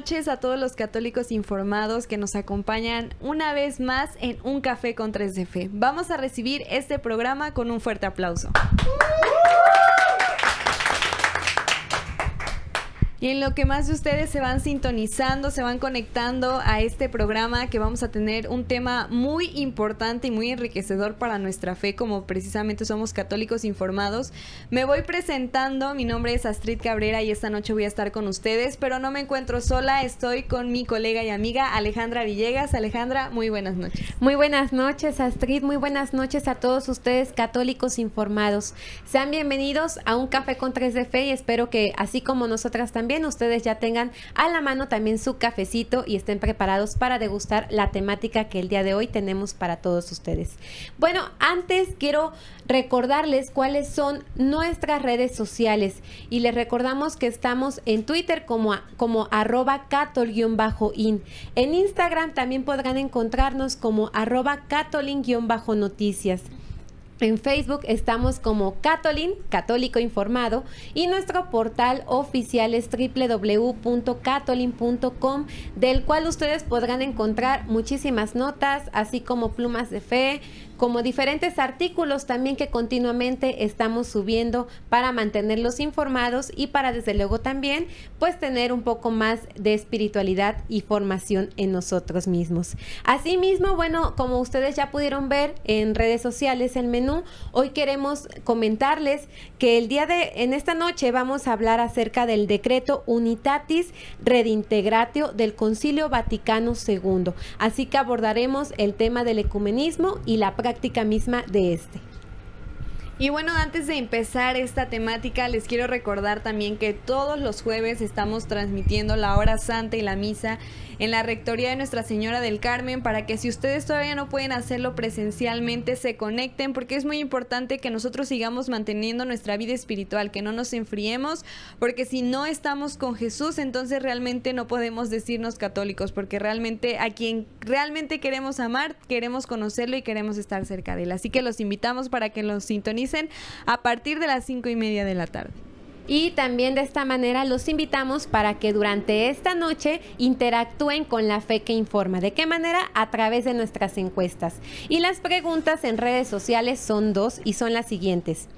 noches a todos los católicos informados que nos acompañan una vez más en Un Café con Tres de Fe. Vamos a recibir este programa con un fuerte aplauso. Y en lo que más de ustedes se van sintonizando, se van conectando a este programa que vamos a tener un tema muy importante y muy enriquecedor para nuestra fe, como precisamente somos católicos informados. Me voy presentando, mi nombre es Astrid Cabrera y esta noche voy a estar con ustedes, pero no me encuentro sola, estoy con mi colega y amiga Alejandra Villegas. Alejandra, muy buenas noches. Muy buenas noches, Astrid, muy buenas noches a todos ustedes católicos informados. Sean bienvenidos a un café con tres de fe y espero que así como nosotras también ustedes ya tengan a la mano también su cafecito y estén preparados para degustar la temática que el día de hoy tenemos para todos ustedes. Bueno, antes quiero recordarles cuáles son nuestras redes sociales y les recordamos que estamos en Twitter como, como arroba catol-in. En Instagram también podrán encontrarnos como arroba catolin-noticias. En Facebook estamos como Catolin, Católico Informado, y nuestro portal oficial es www.catolin.com, del cual ustedes podrán encontrar muchísimas notas, así como plumas de fe, como diferentes artículos también que continuamente estamos subiendo para mantenerlos informados y para desde luego también pues tener un poco más de espiritualidad y formación en nosotros mismos. Asimismo, bueno, como ustedes ya pudieron ver en redes sociales el menú, hoy queremos comentarles que el día de en esta noche vamos a hablar acerca del decreto Unitatis Redintegratio del Concilio Vaticano II. Así que abordaremos el tema del ecumenismo y la práctica práctica misma de este. Y bueno, antes de empezar esta temática, les quiero recordar también que todos los jueves estamos transmitiendo la hora santa y la misa en la Rectoría de Nuestra Señora del Carmen para que si ustedes todavía no pueden hacerlo presencialmente, se conecten porque es muy importante que nosotros sigamos manteniendo nuestra vida espiritual, que no nos enfriemos, porque si no estamos con Jesús, entonces realmente no podemos decirnos católicos, porque realmente a quien realmente queremos amar, queremos conocerlo y queremos estar cerca de él. Así que los invitamos para que los sintonicen a partir de las cinco y media de la tarde. Y también de esta manera los invitamos para que durante esta noche interactúen con la fe que informa. ¿De qué manera? A través de nuestras encuestas. Y las preguntas en redes sociales son dos y son las siguientes.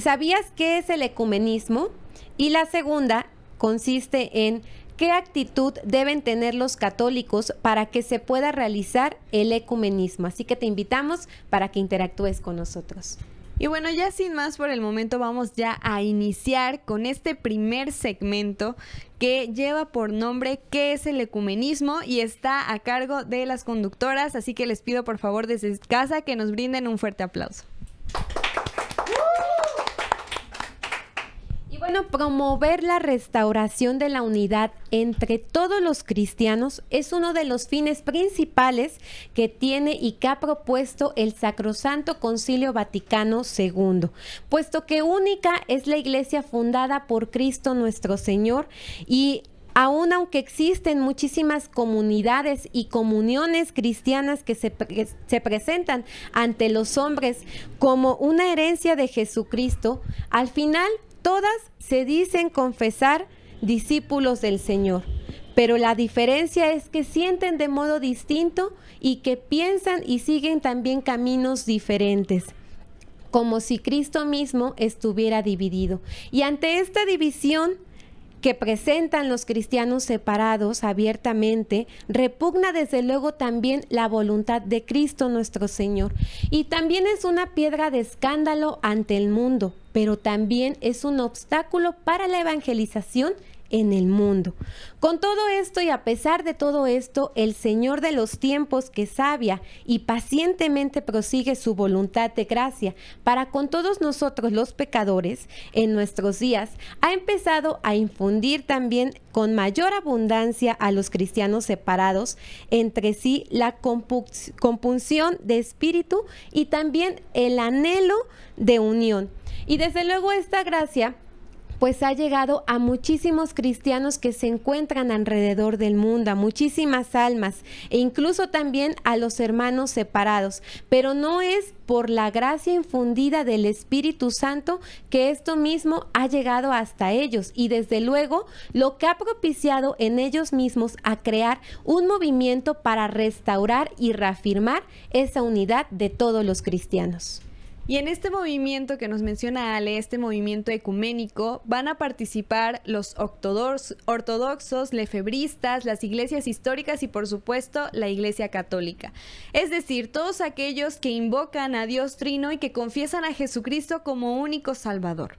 ¿Sabías qué es el ecumenismo? Y la segunda consiste en ¿Qué actitud deben tener los católicos para que se pueda realizar el ecumenismo? Así que te invitamos para que interactúes con nosotros. Y bueno, ya sin más por el momento vamos ya a iniciar con este primer segmento que lleva por nombre ¿Qué es el ecumenismo? y está a cargo de las conductoras, así que les pido por favor desde casa que nos brinden un fuerte aplauso. ¡Uh! Bueno, promover la restauración de la unidad entre todos los cristianos es uno de los fines principales que tiene y que ha propuesto el Sacrosanto Concilio Vaticano II, puesto que única es la iglesia fundada por Cristo nuestro Señor y aún aunque existen muchísimas comunidades y comuniones cristianas que se, se, presentan ante los hombres como una herencia de Jesucristo, al final todas se dicen confesar discípulos del Señor, pero la diferencia es que sienten de modo distinto y que piensan y siguen también caminos diferentes como si Cristo mismo estuviera dividido. Y ante esta división que presentan los cristianos separados abiertamente, repugna desde luego también la voluntad de Cristo nuestro Señor. Y también es una piedra de escándalo ante el mundo, pero también es un obstáculo para la evangelización en el mundo. Con todo esto y a pesar de todo esto, el Señor de los tiempos que sabia y pacientemente prosigue su voluntad de gracia para con todos nosotros los pecadores en nuestros días, ha empezado a infundir también con mayor abundancia a los cristianos separados entre sí la compunción de espíritu y también el anhelo de unión y desde luego esta gracia pues ha llegado a muchísimos cristianos que se encuentran alrededor del mundo, a muchísimas almas e incluso también a los hermanos separados. Pero no es por la gracia infundida del Espíritu Santo que esto mismo ha llegado hasta ellos y desde luego lo que ha propiciado en ellos mismos a crear un movimiento para restaurar y reafirmar esa unidad de todos los cristianos. Y en este movimiento que nos menciona Ale, este movimiento ecuménico, van a participar los ortodoxos, lefebristas, las iglesias históricas y por supuesto la iglesia católica. Es decir, todos aquellos que invocan a Dios Trino y que confiesan a Jesucristo como único Salvador.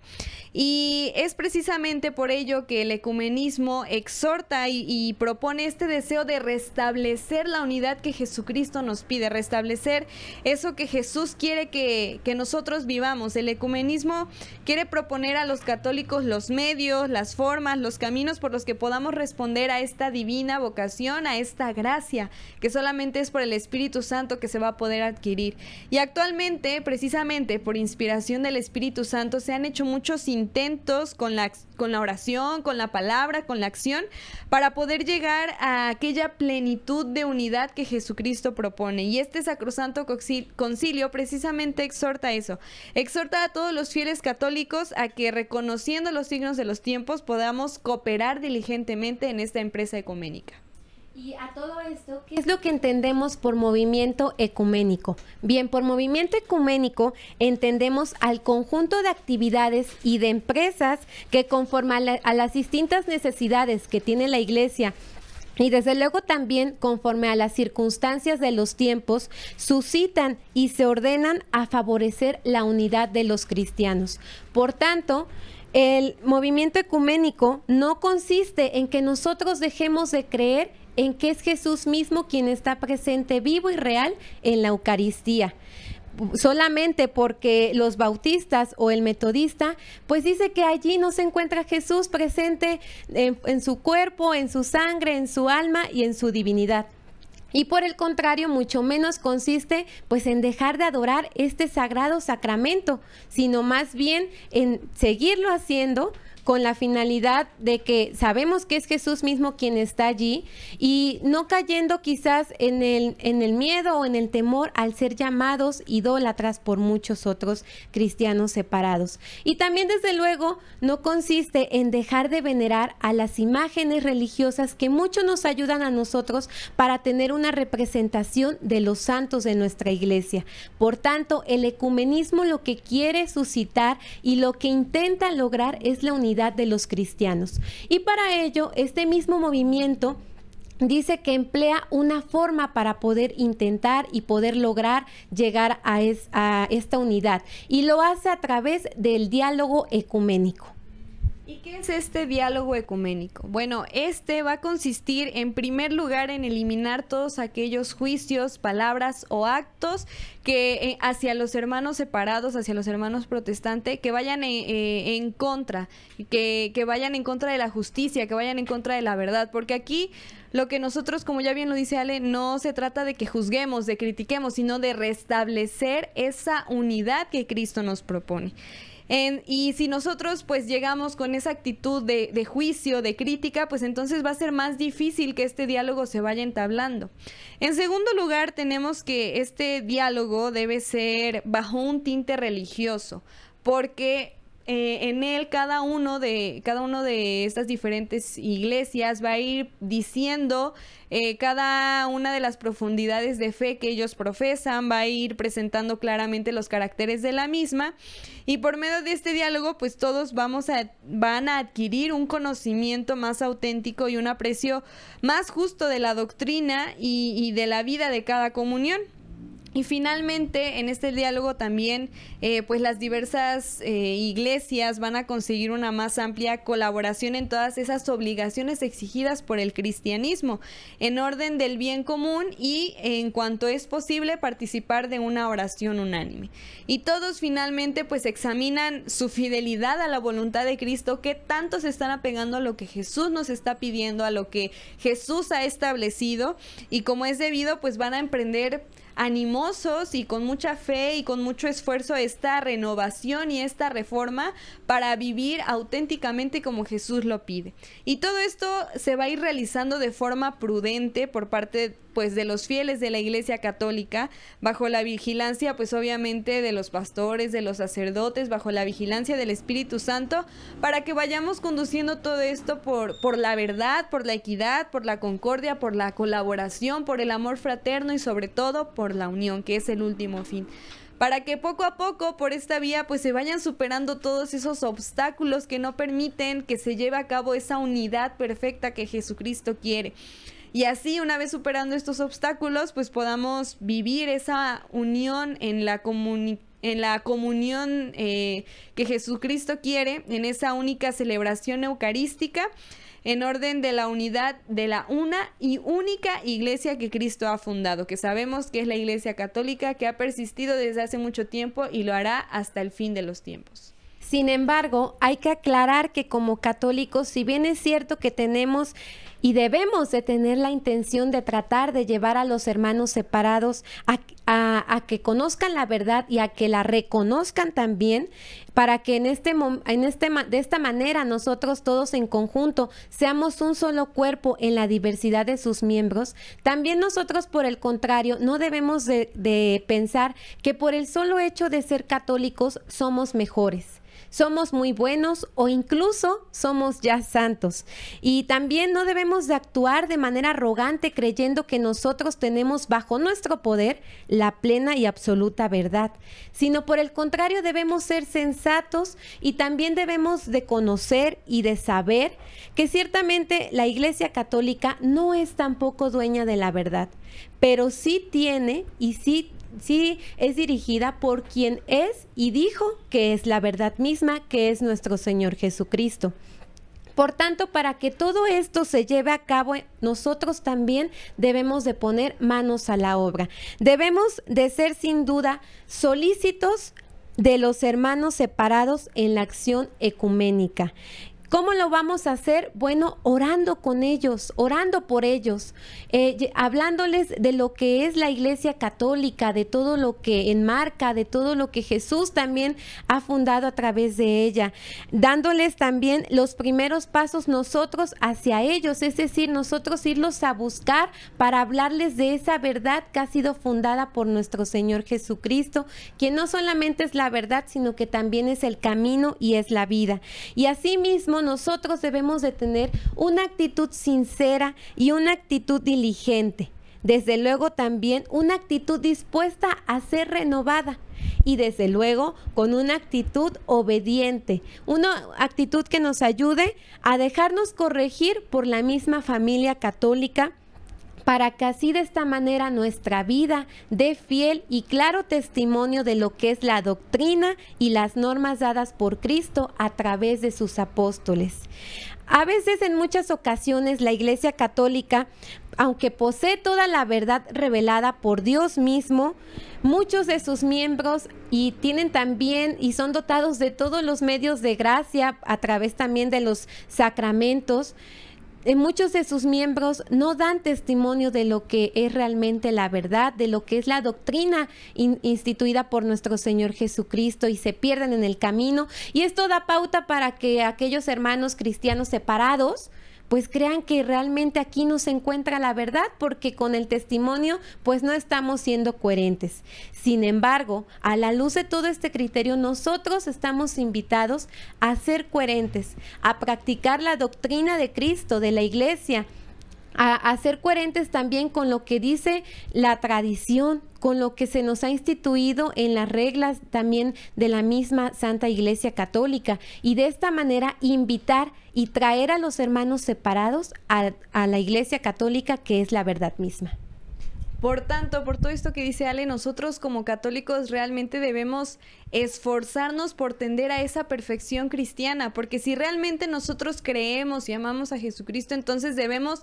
Y es precisamente por ello que el ecumenismo exhorta y, propone este deseo de restablecer la unidad que Jesucristo nos pide, restablecer eso que Jesús quiere que, que nosotros vivamos. El ecumenismo quiere proponer a los católicos los medios, las formas, los caminos por los que podamos responder a esta divina vocación, a esta gracia, que solamente es por el Espíritu Santo que se va a poder adquirir. Y actualmente, precisamente por inspiración del Espíritu Santo, se han hecho muchos intentos con la, con la oración, con la palabra, con la acción, para poder llegar a aquella plenitud de unidad que Jesucristo propone. Y este sacrosanto concilio precisamente exhorta eso. Exhorta a todos los fieles católicos a que reconociendo los signos de los tiempos podamos cooperar diligentemente en esta empresa ecuménica. Y a todo esto, ¿qué es lo que entendemos por movimiento ecuménico? Bien, por movimiento ecuménico entendemos al conjunto de actividades y de empresas que conforman a las distintas necesidades que tiene la Iglesia y desde luego también, conforme a las circunstancias de los tiempos, suscitan y se ordenan a favorecer la unidad de los cristianos. Por tanto, el movimiento ecuménico no consiste en que nosotros dejemos de creer en que es Jesús mismo quien está presente vivo y real en la Eucaristía solamente porque los bautistas o el metodista, pues dice que allí no se encuentra Jesús presente en, su cuerpo, en su sangre, en su alma y en su divinidad. Y por el contrario, mucho menos consiste pues en dejar de adorar este sagrado sacramento, sino más bien en seguirlo haciendo, con la finalidad de que sabemos que es Jesús mismo quien está allí y no cayendo quizás en el, en el miedo o en el temor al ser llamados idólatras por muchos otros cristianos separados. Y también desde luego no consiste en dejar de venerar a las imágenes religiosas que mucho nos ayudan a nosotros para tener una representación de los santos de nuestra iglesia. Por tanto, el ecumenismo lo que quiere suscitar y lo que intenta lograr es la unidad de los cristianos. Y para ello, este mismo movimiento dice que emplea una forma para poder intentar y poder lograr llegar a, a, esta unidad y lo hace a través del diálogo ecuménico. ¿Y qué es este diálogo ecuménico? Bueno, este va a consistir en primer lugar en eliminar todos aquellos juicios, palabras o actos que eh, hacia los hermanos separados, hacia los hermanos protestantes, que vayan eh, eh, en, contra, que vayan en contra de la justicia, que vayan en contra de la verdad, porque aquí lo que nosotros, como ya bien lo dice Ale, no se trata de que juzguemos, de critiquemos, sino de restablecer esa unidad que Cristo nos propone y si nosotros pues llegamos con esa actitud de, de juicio, de crítica, pues entonces va a ser más difícil que este diálogo se vaya entablando. En segundo lugar, tenemos que este diálogo debe ser bajo un tinte religioso, porque eh, en él cada uno de cada uno de estas diferentes iglesias va a ir diciendo eh, cada una de las profundidades de fe que ellos profesan, va a ir presentando claramente los caracteres de la misma y por medio de este diálogo pues todos vamos a van a adquirir un conocimiento más auténtico y un aprecio más justo de la doctrina y de la vida de cada comunión. Y finalmente, en este diálogo también, eh, pues las diversas eh, iglesias van a conseguir una más amplia colaboración en todas esas obligaciones exigidas por el cristianismo, en orden del bien común y, en cuanto es posible, participar de una oración unánime. Y todos finalmente, pues examinan su fidelidad a la voluntad de Cristo, que tanto se están apegando a lo que Jesús nos está pidiendo, a lo que Jesús ha establecido, y como es debido, pues van a emprender animosos y con mucha fe y con mucho esfuerzo esta renovación y esta reforma para vivir auténticamente como Jesús lo pide. Y todo esto se va a ir realizando de forma prudente por parte de pues de los fieles de la Iglesia Católica, bajo la vigilancia pues obviamente de los pastores, de los sacerdotes, bajo la vigilancia del Espíritu Santo, para que vayamos conduciendo todo esto por, por la verdad, por la equidad, por la concordia, por la colaboración, por el amor fraterno y sobre todo por la unión, que es el último fin para que poco a poco por esta vía pues se vayan superando todos esos obstáculos que no permiten que se lleve a cabo esa unidad perfecta que Jesucristo quiere y así una vez superando estos obstáculos pues podamos vivir esa unión en la en la comunión eh, que Jesucristo quiere, en esa única celebración eucarística, en orden de la unidad de la una y única iglesia que Cristo ha fundado, que sabemos que es la iglesia católica que ha persistido desde hace mucho tiempo y lo hará hasta el fin de los tiempos. Sin embargo, hay que aclarar que como católicos, si bien es cierto que tenemos y debemos de tener la intención de tratar de llevar a los hermanos separados a, que conozcan la verdad y a que la reconozcan también para que en este, en este de esta manera nosotros todos en conjunto seamos un solo cuerpo en la diversidad de sus miembros también nosotros por el contrario no debemos de pensar que por el solo hecho de ser católicos somos mejores somos muy buenos o incluso somos ya santos. Y también no debemos de actuar de manera arrogante creyendo que nosotros tenemos bajo nuestro poder la plena y absoluta verdad, sino por el contrario debemos ser sensatos y también debemos de conocer y de saber que ciertamente la Iglesia Católica no es tampoco dueña de la verdad, pero sí tiene y sí sí es dirigida por quien es y dijo que es la verdad misma, que es nuestro Señor Jesucristo. Por tanto, para que todo esto se lleve a cabo, nosotros también debemos de poner manos a la obra. Debemos de ser sin duda solícitos de los hermanos separados en la acción ecuménica ¿Cómo lo vamos a hacer? Bueno, orando con ellos, orando por ellos, eh, hablándoles de lo que es la Iglesia Católica, de todo lo que enmarca, de todo lo que Jesús también ha fundado a través de ella, dándoles también los primeros pasos nosotros hacia ellos, es decir, nosotros irlos a buscar para hablarles de esa verdad que ha sido fundada por nuestro Señor Jesucristo, quien no solamente es la verdad, sino que también es el camino y es la vida. Y asimismo, nosotros debemos de tener una actitud sincera y una actitud diligente. Desde luego también una actitud dispuesta a ser renovada y desde luego con una actitud obediente, una actitud que nos ayude a dejarnos corregir por la misma familia católica para que así de esta manera nuestra vida dé fiel y claro testimonio de lo que es la doctrina y las normas dadas por Cristo a través de sus apóstoles. A veces, en muchas ocasiones, la Iglesia Católica, aunque posee toda la verdad revelada por Dios mismo, muchos de sus miembros y tienen también y son dotados de todos los medios de gracia a través también de los sacramentos, eh, muchos de sus miembros no dan testimonio de lo que es realmente la verdad, de lo que es la doctrina instituida por nuestro Señor Jesucristo y se pierden en el camino. Y esto da pauta para que aquellos hermanos cristianos separados, pues crean que realmente aquí no se encuentra la verdad porque con el testimonio pues no estamos siendo coherentes. Sin embargo, a la luz de todo este criterio nosotros estamos invitados a ser coherentes, a practicar la doctrina de Cristo, de la iglesia, a, ser coherentes también con lo que dice la tradición, con lo que se nos ha instituido en las reglas también de la misma Santa Iglesia Católica y de esta manera invitar y traer a los hermanos separados a la Iglesia Católica que es la verdad misma. Por tanto, por todo esto que dice Ale, nosotros como católicos realmente debemos esforzarnos por tender a esa perfección cristiana, porque si realmente nosotros creemos y amamos a Jesucristo, entonces debemos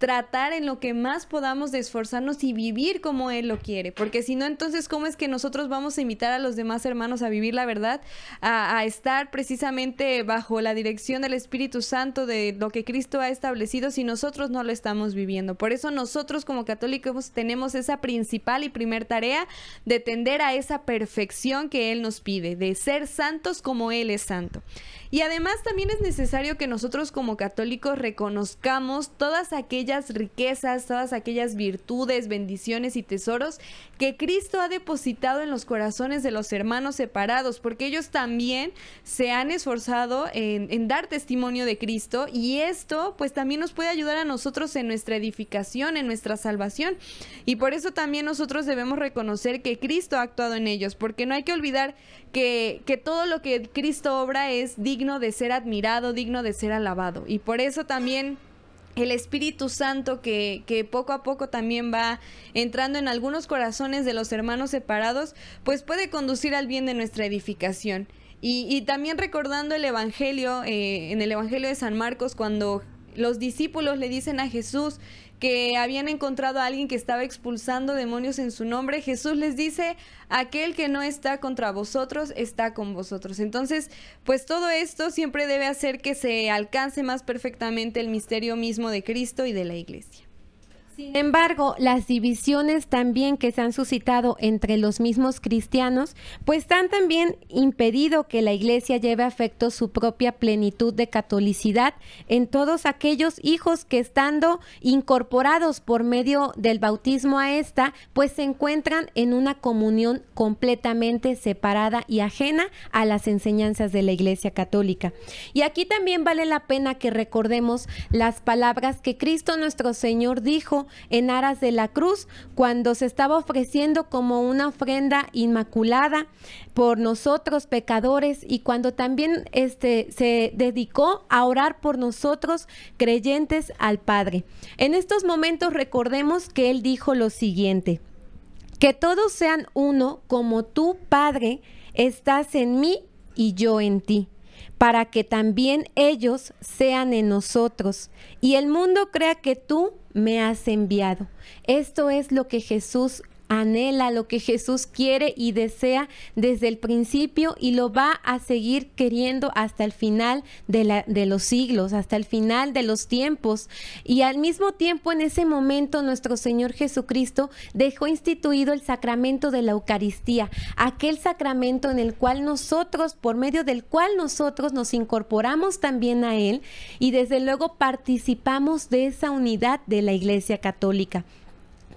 tratar en lo que más podamos de esforzarnos y vivir como Él lo quiere. Porque si no, entonces, ¿cómo es que nosotros vamos a invitar a los demás hermanos a vivir la verdad? A, estar precisamente bajo la dirección del Espíritu Santo de lo que Cristo ha establecido si nosotros no lo estamos viviendo. Por eso nosotros como católicos tenemos esa principal y primer tarea de tender a esa perfección que Él nos pide, de ser santos como Él es santo. Y además también es necesario que nosotros como católicos reconozcamos todas aquellas riquezas, todas aquellas virtudes, bendiciones y tesoros que Cristo ha depositado en los corazones de los hermanos separados, porque ellos también se han esforzado en, dar testimonio de Cristo y esto pues también nos puede ayudar a nosotros en nuestra edificación, en nuestra salvación. Y por eso también nosotros debemos reconocer que Cristo ha actuado en ellos, porque no hay que olvidar que, que todo lo que Cristo obra es digno digno de ser admirado, digno de ser alabado. Y por eso también el Espíritu Santo que, poco a poco también va entrando en algunos corazones de los hermanos separados, pues puede conducir al bien de nuestra edificación. Y, también recordando el Evangelio, eh, en el Evangelio de San Marcos, cuando los discípulos le dicen a Jesús que habían encontrado a alguien que estaba expulsando demonios en su nombre, Jesús les dice, aquel que no está contra vosotros, está con vosotros. Entonces, pues todo esto siempre debe hacer que se alcance más perfectamente el misterio mismo de Cristo y de la iglesia. Sin embargo, las divisiones también que se han suscitado entre los mismos cristianos, pues han también impedido que la Iglesia lleve a efecto su propia plenitud de catolicidad en todos aquellos hijos que estando incorporados por medio del bautismo a esta, pues se encuentran en una comunión completamente separada y ajena a las enseñanzas de la Iglesia católica. Y aquí también vale la pena que recordemos las palabras que Cristo nuestro Señor dijo en aras de la cruz cuando se estaba ofreciendo como una ofrenda inmaculada por nosotros pecadores y cuando también este, se dedicó a orar por nosotros creyentes al Padre. En estos momentos recordemos que Él dijo lo siguiente, que todos sean uno como tú, Padre, estás en mí y yo en ti para que también ellos sean en nosotros y el mundo crea que tú me has enviado. Esto es lo que Jesús anhela, lo que Jesús quiere y desea desde el principio y lo va a seguir queriendo hasta el final de, los siglos, hasta el final de los tiempos. Y al mismo tiempo, en ese momento, nuestro Señor Jesucristo dejó instituido el sacramento de la Eucaristía, aquel sacramento en el cual nosotros, por medio del cual nosotros nos incorporamos también a Él y desde luego participamos de esa unidad de la Iglesia Católica.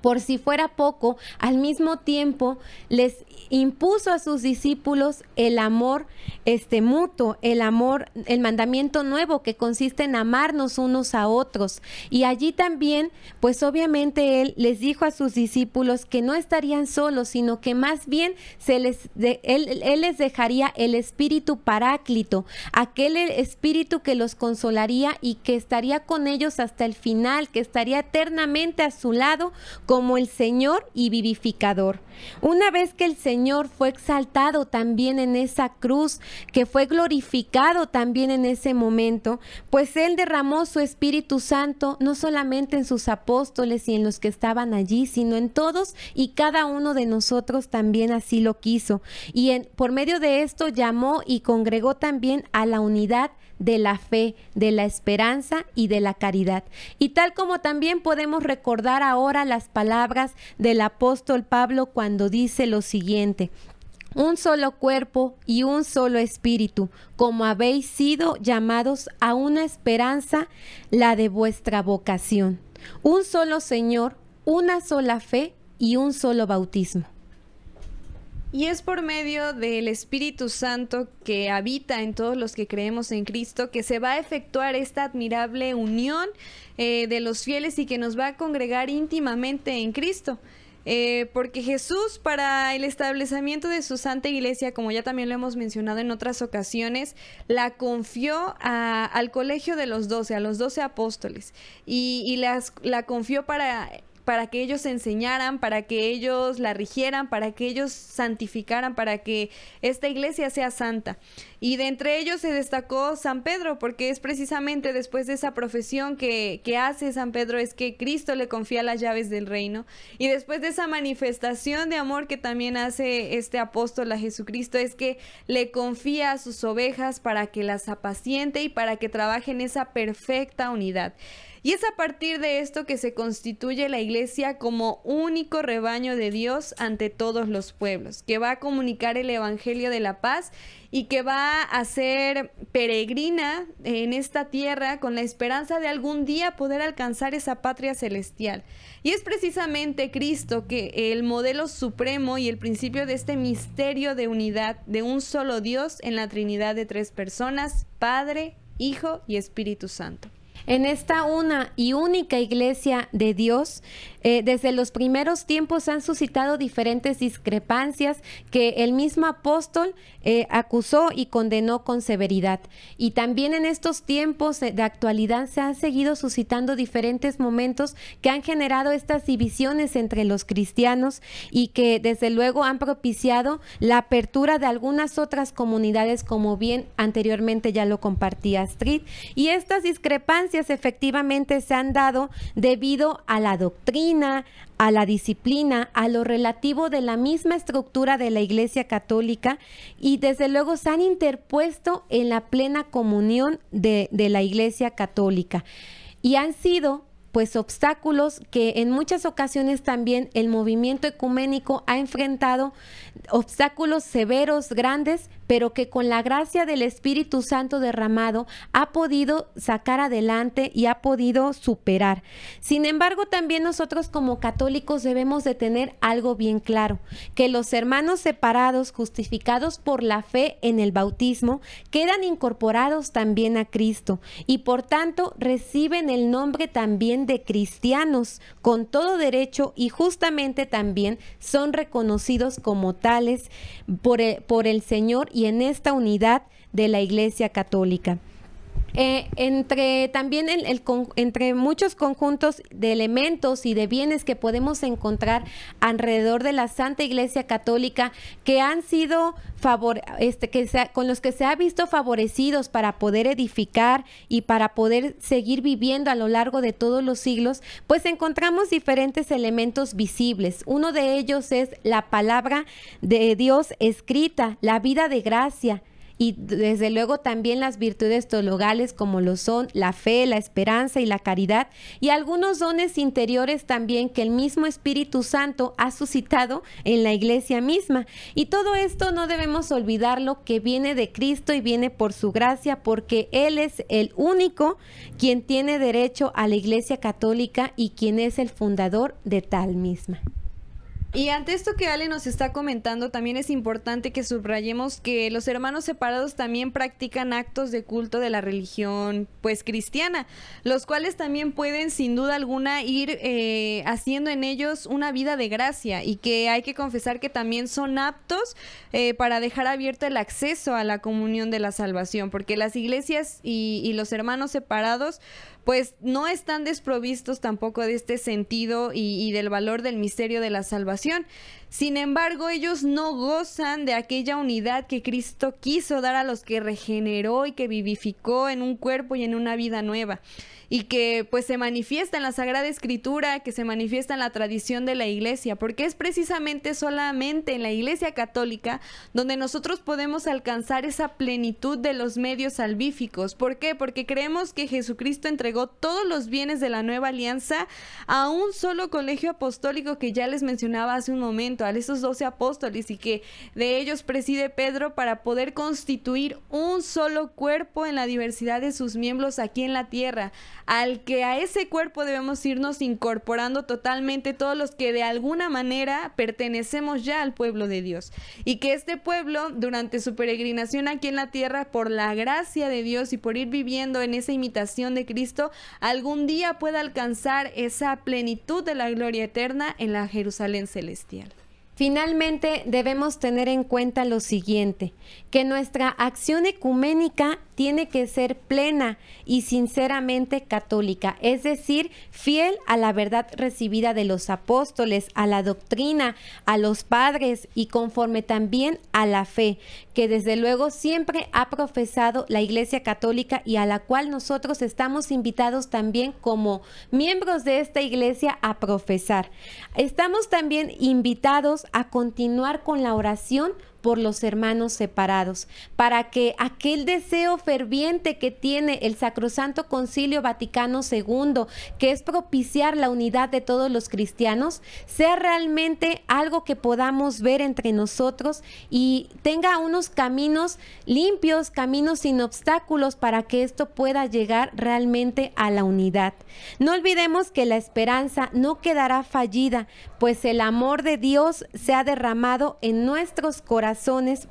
Por si fuera poco, al mismo tiempo les impuso a sus discípulos el amor este mutuo, el amor, el mandamiento nuevo que consiste en amarnos unos a otros. Y allí también, pues obviamente él les dijo a sus discípulos que no estarían solos, sino que más bien se les él les dejaría el espíritu paráclito, aquel espíritu que los consolaría y que estaría con ellos hasta el final, que estaría eternamente a su lado como el Señor y vivificador. Una vez que el Señor fue exaltado también en esa cruz, que fue glorificado también en ese momento, pues Él derramó su Espíritu Santo no solamente en sus apóstoles y en los que estaban allí, sino en todos y cada uno de nosotros también así lo quiso. Y por medio de esto llamó y congregó también a la unidad de la fe, de la esperanza y de la caridad. Y tal como también podemos recordar ahora las palabras del apóstol Pablo cuando dice lo siguiente, un solo cuerpo y un solo espíritu, como habéis sido llamados a una esperanza, la de vuestra vocación. Un solo Señor, una sola fe y un solo bautismo. Y es por medio del Espíritu Santo que habita en todos los que creemos en Cristo que se va a efectuar esta admirable unión eh, de los fieles y que nos va a congregar íntimamente en Cristo. Eh, porque Jesús, para el establecimiento de su santa iglesia, como ya también lo hemos mencionado en otras ocasiones, la confió al colegio de los doce, a los doce apóstoles, y, y las, la confió para para que ellos enseñaran, para que ellos la rigieran, para que ellos santificaran, para que esta iglesia sea santa. Y de entre ellos se destacó San Pedro, porque es precisamente después de esa profesión que, hace San Pedro, es que Cristo le confía las llaves del reino. Y después de esa manifestación de amor que también hace este apóstol a Jesucristo, es que le confía a sus ovejas para que las apaciente y para que trabaje en esa perfecta unidad. Y es a partir de esto que se constituye la iglesia como único rebaño de Dios ante todos los pueblos, que va a comunicar el Evangelio de la paz y que va a ser peregrina en esta tierra con la esperanza de algún día poder alcanzar esa patria celestial. Y es precisamente Cristo que el modelo supremo y el principio de este misterio de unidad de un solo Dios en la Trinidad de tres personas, Padre, Hijo y Espíritu Santo. En esta una y única iglesia de Dios, eh, desde los primeros tiempos han suscitado diferentes discrepancias que el mismo apóstol eh, acusó y condenó con severidad. Y también en estos tiempos de actualidad se han seguido suscitando diferentes momentos que han generado estas divisiones entre los cristianos y que desde luego han propiciado la apertura de algunas otras comunidades como bien anteriormente ya lo compartía Astrid. Y estas discrepancias efectivamente se han dado debido a la doctrina, a la disciplina, a lo relativo de la misma estructura de la Iglesia Católica y desde luego se han interpuesto en la plena comunión de la Iglesia Católica y han sido pues obstáculos que en muchas ocasiones también el movimiento ecuménico ha enfrentado, obstáculos severos, grandes, pero que con la gracia del Espíritu Santo derramado ha podido sacar adelante y ha podido superar. Sin embargo, también nosotros como católicos debemos de tener algo bien claro, que los hermanos separados, justificados por la fe en el bautismo, quedan incorporados también a Cristo y por tanto reciben el nombre también de cristianos con todo derecho y justamente también son reconocidos como tales por el, por el Señor y en esta unidad de la Iglesia Católica. Eh, entre también el, entre muchos conjuntos de elementos y de bienes que podemos encontrar alrededor de la Santa Iglesia Católica que han sido este, que con los que se ha visto favorecidos para poder edificar y para poder seguir viviendo a lo largo de todos los siglos, pues encontramos diferentes elementos visibles. Uno de ellos es la palabra de Dios escrita, la vida de gracia, y desde luego también las virtudes teologales como lo son la fe, la esperanza y la caridad y algunos dones interiores también que el mismo Espíritu Santo ha suscitado en la iglesia misma. Y todo esto no debemos olvidarlo que viene de Cristo y viene por su gracia porque Él es el único quien tiene derecho a la iglesia católica y quien es el fundador de tal misma. Y ante esto que Ale nos está comentando, también es importante que subrayemos que los hermanos separados también practican actos de culto de la religión, pues cristiana, los cuales también pueden sin duda alguna ir eh, haciendo en ellos una vida de gracia y que hay que confesar que también son aptos eh, para dejar abierto el acceso a la comunión de la salvación, porque las iglesias y los hermanos separados pues no están desprovistos tampoco de este sentido y, del valor del misterio de la salvación. Sin embargo, ellos no gozan de aquella unidad que Cristo quiso dar a los que regeneró y que vivificó en un cuerpo y en una vida nueva y que pues se manifiesta en la Sagrada Escritura, que se manifiesta en la tradición de la Iglesia, porque es precisamente solamente en la Iglesia Católica donde nosotros podemos alcanzar esa plenitud de los medios salvíficos. ¿Por qué? Porque creemos que Jesucristo entregó todos los bienes de la nueva alianza a un solo colegio apostólico que ya les mencionaba hace un momento esos esos doce apóstoles, y que de ellos preside Pedro para poder constituir un solo cuerpo en la diversidad de sus miembros aquí en la tierra, al que a ese cuerpo debemos irnos incorporando totalmente todos los que de alguna manera pertenecemos ya al pueblo de Dios, y que este pueblo, durante su peregrinación aquí en la tierra, por la gracia de Dios y por ir viviendo en esa imitación de Cristo, algún día pueda alcanzar esa plenitud de la gloria eterna en la Jerusalén celestial. Finalmente, debemos tener en cuenta lo siguiente, que nuestra acción ecuménica tiene que ser plena y sinceramente católica, es decir, fiel a la verdad recibida de los apóstoles, a la doctrina, a los padres y conforme también a la fe, que desde luego siempre ha profesado la Iglesia Católica y a la cual nosotros estamos invitados también como miembros de esta Iglesia a profesar. Estamos también invitados a continuar con la oración por los hermanos separados, para que aquel deseo ferviente que tiene el Sacrosanto Concilio Vaticano II, que es propiciar la unidad de todos los cristianos, sea realmente algo que podamos ver entre nosotros y tenga unos caminos limpios, caminos sin obstáculos para que esto pueda llegar realmente a la unidad. No olvidemos que la esperanza no quedará fallida, pues el amor de Dios se ha derramado en nuestros corazones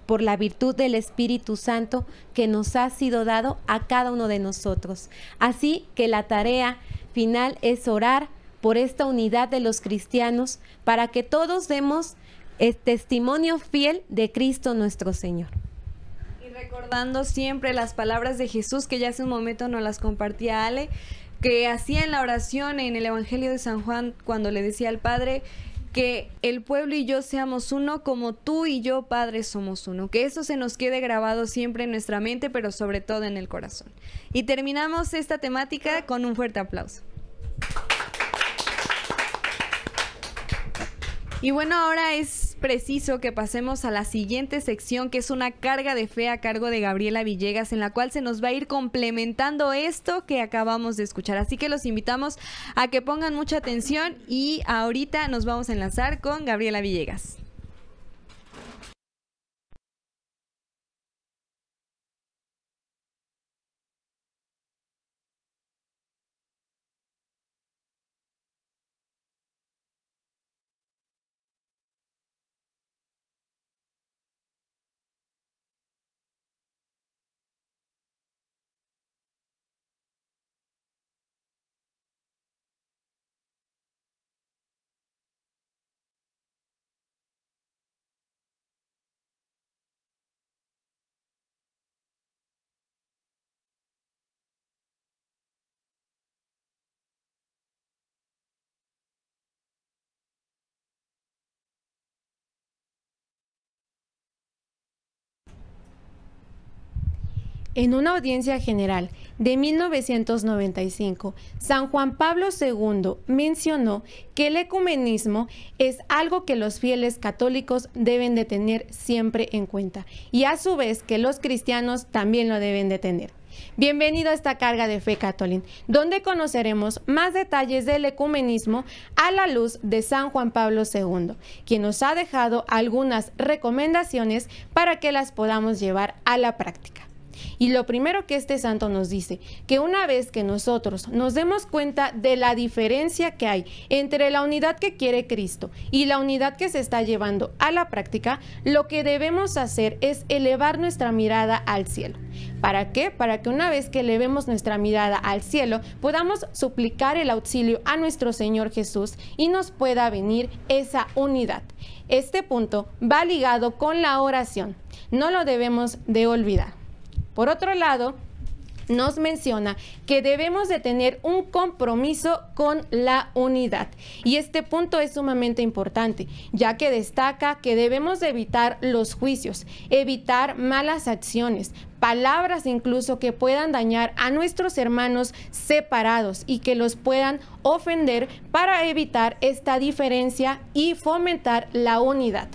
por la virtud del Espíritu Santo que nos ha sido dado a cada uno de nosotros. Así que la tarea final es orar por esta unidad de los cristianos para que todos demos el eh, testimonio fiel de Cristo nuestro Señor Y recordando siempre las palabras de Jesús que ya hace un momento nos las compartía Ale, que hacía en la oración en el Evangelio de San Juan cuando le decía al Padre, que el pueblo y yo seamos uno como tú y yo, Padre, somos uno. Que eso se nos quede grabado siempre en nuestra mente, pero sobre todo en el corazón. Y terminamos esta temática con un fuerte aplauso. Y bueno, ahora es preciso que pasemos a la siguiente sección, que es una carga de fe a cargo de Gabriela Villegas, en la cual se nos va a ir complementando esto que acabamos de escuchar. Así que los invitamos a que pongan mucha atención y ahorita nos vamos a enlazar con Gabriela Villegas. en una audiencia general de 1995, San Juan Pablo II mencionó que el ecumenismo es algo que los fieles católicos deben de tener siempre en cuenta y a su vez que los cristianos también lo deben de tener. Bienvenido a esta carga de fe Católica, donde conoceremos más detalles del ecumenismo a la luz de San Juan Pablo II, quien nos ha dejado algunas recomendaciones para que las podamos llevar a la práctica. Y lo primero que este santo nos dice, que una vez que nosotros nos demos cuenta de la diferencia que hay entre la unidad que quiere Cristo y la unidad que se está llevando a la práctica, lo que debemos hacer es elevar nuestra mirada al cielo. ¿Para qué? Para que una vez que elevemos nuestra mirada al cielo, podamos suplicar el auxilio a nuestro Señor Jesús y nos pueda venir esa unidad. Este punto va ligado con la oración. No lo debemos de olvidar. Por otro lado, nos menciona que debemos de tener un compromiso con la unidad. Y este punto es sumamente importante, ya que destaca que debemos de evitar los juicios, evitar malas acciones, palabras incluso que puedan dañar a nuestros hermanos separados y que los puedan ofender para evitar esta diferencia y fomentar la unidad.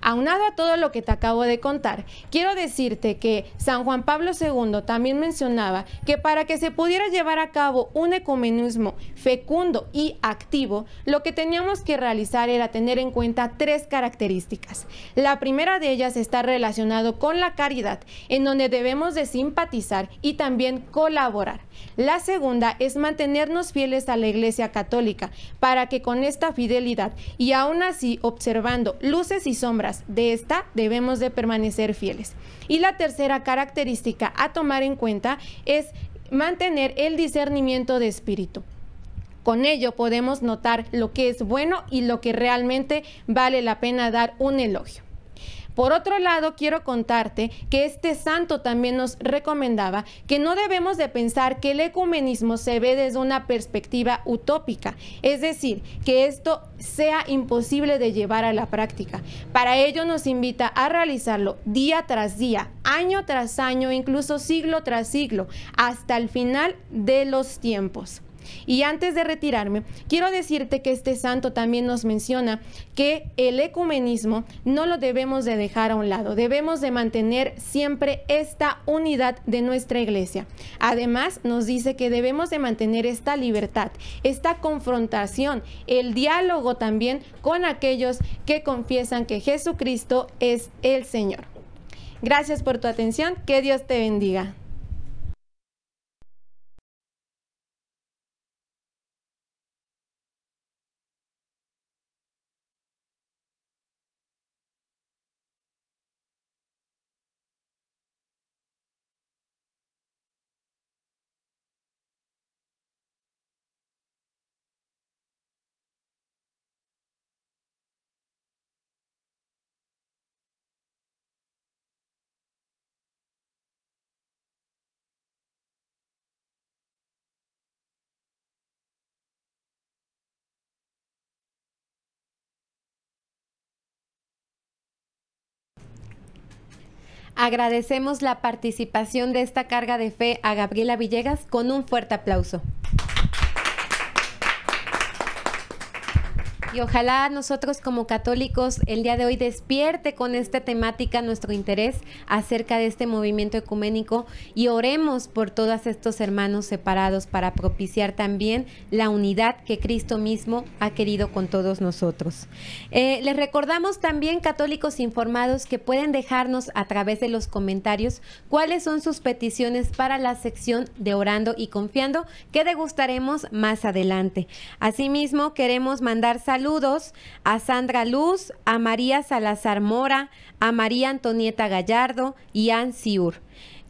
Aunado a todo lo que te acabo de contar, quiero decirte que San Juan Pablo II también mencionaba que para que se pudiera llevar a cabo un ecumenismo fecundo y activo, lo que teníamos que realizar era tener en cuenta tres características. La primera de ellas está relacionado con la caridad, en donde debemos de simpatizar y también colaborar. La segunda es mantenernos fieles a la Iglesia Católica, para que con esta fidelidad y aún así observando luces y sombras de esta debemos de permanecer fieles. Y la tercera característica a tomar en cuenta es mantener el discernimiento de espíritu. Con ello podemos notar lo que es bueno y lo que realmente vale la pena dar un elogio. Por otro lado, quiero contarte que este santo también nos recomendaba que no debemos de pensar que el ecumenismo se ve desde una perspectiva utópica, es decir, que esto sea imposible de llevar a la práctica. Para ello nos invita a realizarlo día tras día, año tras año, incluso siglo tras siglo, hasta el final de los tiempos. Y antes de retirarme, quiero decirte que este santo también nos menciona que el ecumenismo no lo debemos de dejar a un lado, debemos de mantener siempre esta unidad de nuestra iglesia. Además, nos dice que debemos de mantener esta libertad, esta confrontación, el diálogo también con aquellos que confiesan que Jesucristo es el Señor. Gracias por tu atención, que Dios te bendiga. Agradecemos la participación de esta carga de fe a Gabriela Villegas con un fuerte aplauso. ojalá nosotros como católicos el día de hoy despierte con esta temática nuestro interés acerca de este movimiento ecuménico y oremos por todos estos hermanos separados para propiciar también la unidad que Cristo mismo ha querido con todos nosotros. Eh, les recordamos también, católicos informados, que pueden dejarnos a través de los comentarios cuáles son sus peticiones para la sección de Orando y Confiando que degustaremos más adelante. Asimismo, queremos mandar saludos saludos a Sandra Luz, a María Salazar Mora, a María Antonieta Gallardo y a Ansiur.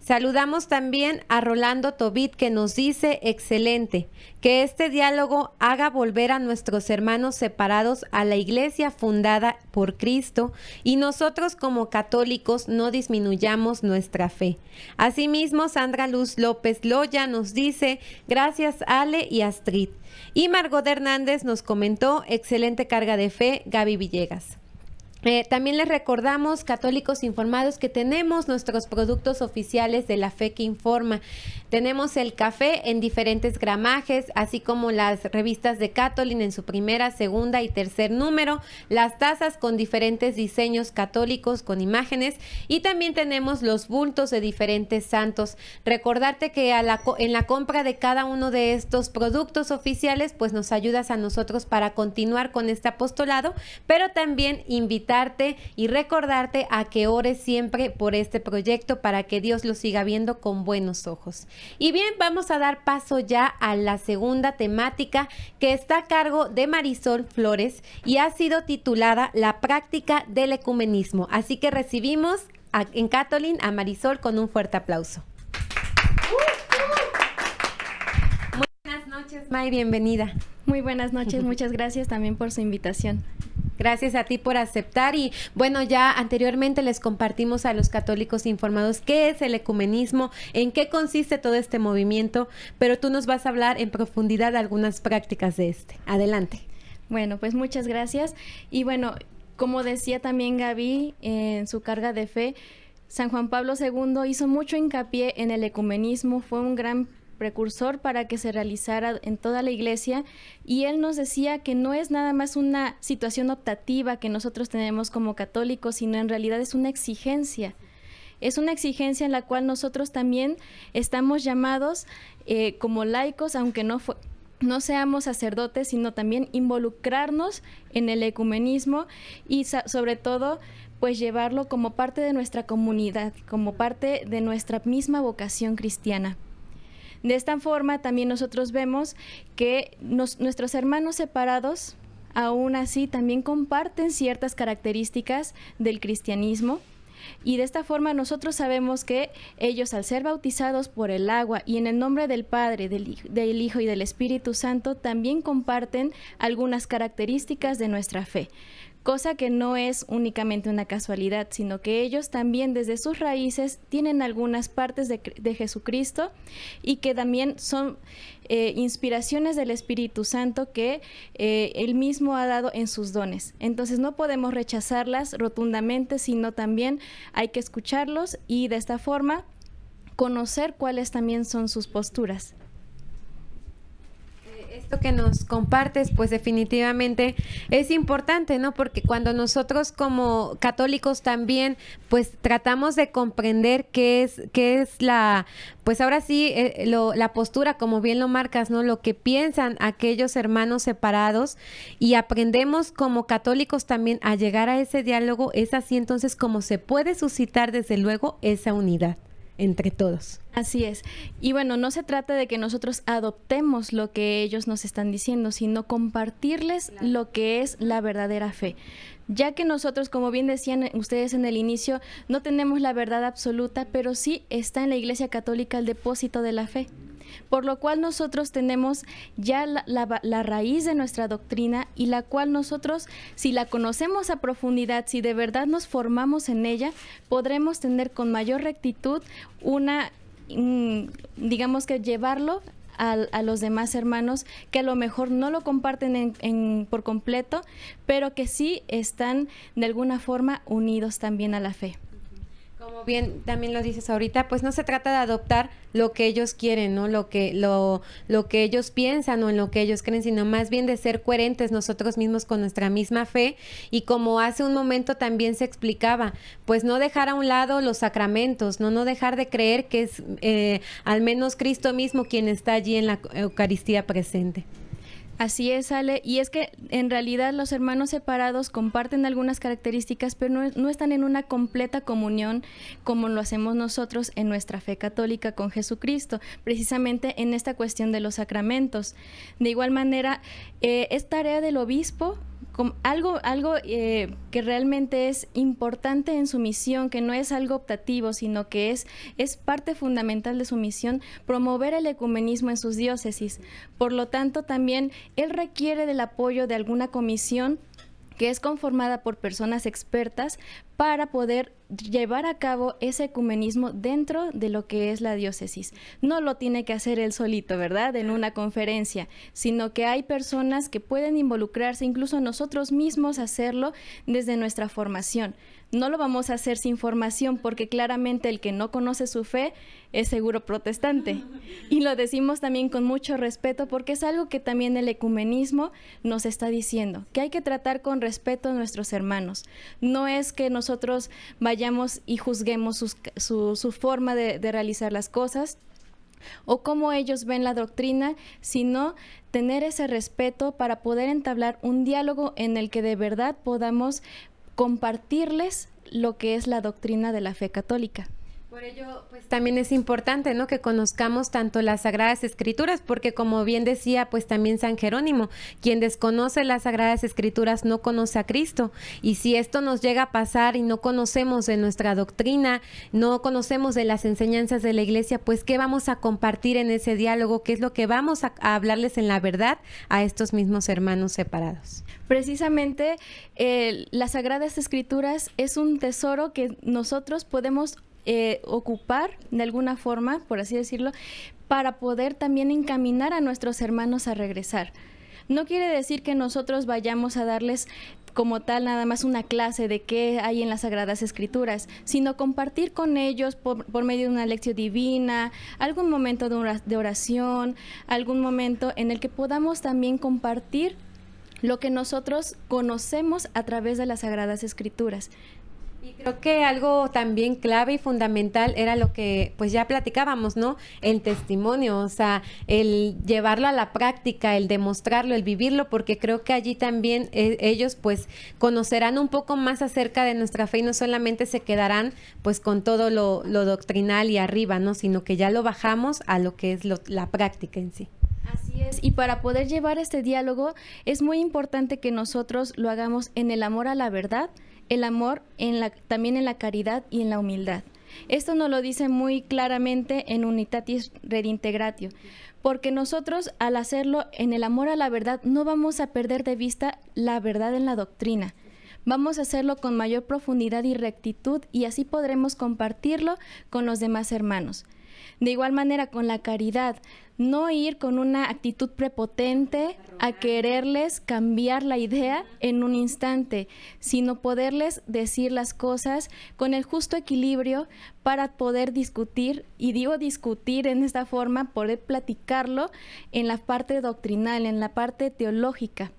Saludamos también a Rolando Tobit que nos dice, excelente, que este diálogo haga volver a nuestros hermanos separados a la iglesia fundada por Cristo y nosotros como católicos no disminuyamos nuestra fe. Asimismo, Sandra Luz López Loya nos dice, gracias Ale y Astrid. Y Margot Hernández nos comentó, excelente carga de fe, Gaby Villegas. Eh, también les recordamos, católicos informados, que tenemos nuestros productos oficiales de la fe que informa. Tenemos el café en diferentes gramajes, así como las revistas de Catolin en su primera, segunda y tercer número, las tazas con diferentes diseños católicos con imágenes y también tenemos los bultos de diferentes santos. Recordarte que en la compra de cada uno de estos productos oficiales, pues nos ayudas a nosotros para continuar con este apostolado, pero también invitamos y recordarte a que ores siempre por este proyecto para que Dios lo siga viendo con buenos ojos. Y bien, vamos a dar paso ya a la segunda temática que está a cargo de Marisol Flores y ha sido titulada La práctica del ecumenismo. Así que recibimos en Catolín a Marisol con un fuerte aplauso. ¡Uh! Buenas noches, May, bienvenida. Muy buenas noches, muchas gracias también por su invitación. Gracias a ti por aceptar y bueno, ya anteriormente les compartimos a los católicos informados qué es el ecumenismo, en qué consiste todo este movimiento, pero tú nos vas a hablar en profundidad de algunas prácticas de este. Adelante. Bueno, pues muchas gracias y bueno, como decía también Gaby en su carga de fe, San Juan Pablo II hizo mucho hincapié en el ecumenismo, fue un gran precursor para que se realizara en toda la iglesia y él nos decía que no es nada más una situación optativa que nosotros tenemos como católicos, sino en realidad es una exigencia. Es una exigencia en la cual nosotros también estamos llamados eh, como laicos, aunque no no seamos sacerdotes, sino también involucrarnos en el ecumenismo y sobre todo pues llevarlo como parte de nuestra comunidad, como parte de nuestra misma vocación cristiana. De esta forma también nosotros vemos que nuestros hermanos separados aún así también comparten ciertas características del cristianismo. Y de esta forma nosotros sabemos que ellos al ser bautizados por el agua y en el nombre del Padre, del, Hijo y del Espíritu Santo también comparten algunas características de nuestra fe, cosa que no es únicamente una casualidad, sino que ellos también desde sus raíces tienen algunas partes de, Jesucristo y que también son eh, inspiraciones del Espíritu Santo que eh, él mismo ha dado en sus dones. Entonces no podemos rechazarlas rotundamente, sino también hay que escucharlos y de esta forma conocer cuáles también son sus posturas esto que nos compartes, pues definitivamente es importante, ¿no? Porque cuando nosotros como católicos también, pues tratamos de comprender qué es, qué es la, pues ahora sí, eh, la postura, como bien lo marcas, ¿no? Lo que piensan aquellos hermanos separados y aprendemos como católicos también a llegar a ese diálogo, es así entonces como se puede suscitar desde luego esa unidad entre todos. Así es. Y bueno, no se trata de que nosotros adoptemos lo que ellos nos están diciendo, sino compartirles lo que es la verdadera fe. Ya que nosotros, como bien decían ustedes en el inicio, no tenemos la verdad absoluta, pero sí está en la Iglesia Católica el depósito de la fe por lo cual nosotros tenemos ya la, raíz de nuestra doctrina y la cual nosotros, si la conocemos a profundidad, si de verdad nos formamos en ella, podremos tener con mayor rectitud una, mm, digamos que llevarlo a, los demás hermanos que a lo mejor no lo comparten por completo, pero que sí están de alguna forma unidos también a la fe como bien también lo dices ahorita, pues no se trata de adoptar lo que ellos quieren, ¿no? Lo que, lo, lo que ellos piensan o en lo que ellos creen, sino más bien de ser coherentes nosotros mismos con nuestra misma fe. Y como hace un momento también se explicaba, pues no dejar a un lado los sacramentos, no, no dejar de creer que es eh, al menos Cristo mismo quien está allí en la Eucaristía presente. Así es, Ale. Y es que en realidad los hermanos separados comparten algunas características, pero no, están en una completa comunión como lo hacemos nosotros en nuestra fe católica con Jesucristo, precisamente en esta cuestión de los sacramentos. De igual manera, eh, es tarea del obispo algo, algo eh, que realmente es importante en su misión, que no es algo optativo, sino que es, es parte fundamental de su misión, promover el ecumenismo en sus diócesis. Por lo tanto, también él requiere del apoyo de alguna comisión que es conformada por personas expertas para poder llevar a cabo ese ecumenismo dentro de lo que es la diócesis. No lo tiene que hacer él solito, ¿verdad? En una conferencia, sino que hay personas que pueden involucrarse, incluso nosotros mismos hacerlo desde nuestra formación no lo vamos a hacer sin formación porque claramente el que no conoce su fe es seguro protestante. Y lo decimos también con mucho respeto porque es algo que también el ecumenismo nos está diciendo, que hay que tratar con respeto a nuestros hermanos. No es que nosotros vayamos y juzguemos su, forma de, de realizar las cosas o cómo ellos ven la doctrina, sino tener ese respeto para poder entablar un diálogo en el que de verdad podamos compartirles lo que es la doctrina de la fe católica. Por ello, pues también es importante, ¿no? Que conozcamos tanto las Sagradas Escrituras, porque como bien decía, pues también San Jerónimo, quien desconoce las Sagradas Escrituras no conoce a Cristo. Y si esto nos llega a pasar y no conocemos de nuestra doctrina, no conocemos de las enseñanzas de la Iglesia, pues ¿qué vamos a compartir en ese diálogo? ¿Qué es lo que vamos a, hablarles en la verdad a estos mismos hermanos separados? Precisamente, eh, las Sagradas Escrituras es un tesoro que nosotros podemos eh, ocupar de alguna forma, por así decirlo, para poder también encaminar a nuestros hermanos a regresar. No quiere decir que nosotros vayamos a darles como tal nada más una clase de qué hay en las Sagradas Escrituras, sino compartir con ellos por, por medio de una lección divina, algún momento de oración, algún momento en el que podamos también compartir lo que nosotros conocemos a través de las Sagradas Escrituras. Y creo que algo también clave y fundamental era lo que pues ya platicábamos, ¿no? El testimonio, o sea, el llevarlo a la práctica, el demostrarlo, el vivirlo, porque creo que allí también eh, ellos pues conocerán un poco más acerca de nuestra fe y no solamente se quedarán pues con todo lo, doctrinal y arriba, ¿no? Sino que ya lo bajamos a lo que es la práctica en sí. Así es, y para poder llevar este diálogo es muy importante que nosotros lo hagamos en el amor a la verdad, el amor, también en la caridad y en la humildad. Esto nos lo dice muy claramente en Unitatis Redintegratio, porque nosotros al hacerlo en el amor a la verdad no vamos a perder de vista la verdad en la doctrina. Vamos a hacerlo con mayor profundidad y rectitud y así podremos compartirlo con los demás hermanos. De igual manera, con la caridad, no ir con una actitud prepotente a quererles cambiar la idea en un instante, sino poderles decir las cosas con el justo equilibrio para poder discutir, y digo discutir en esta forma, poder platicarlo en la parte doctrinal, en la parte teológica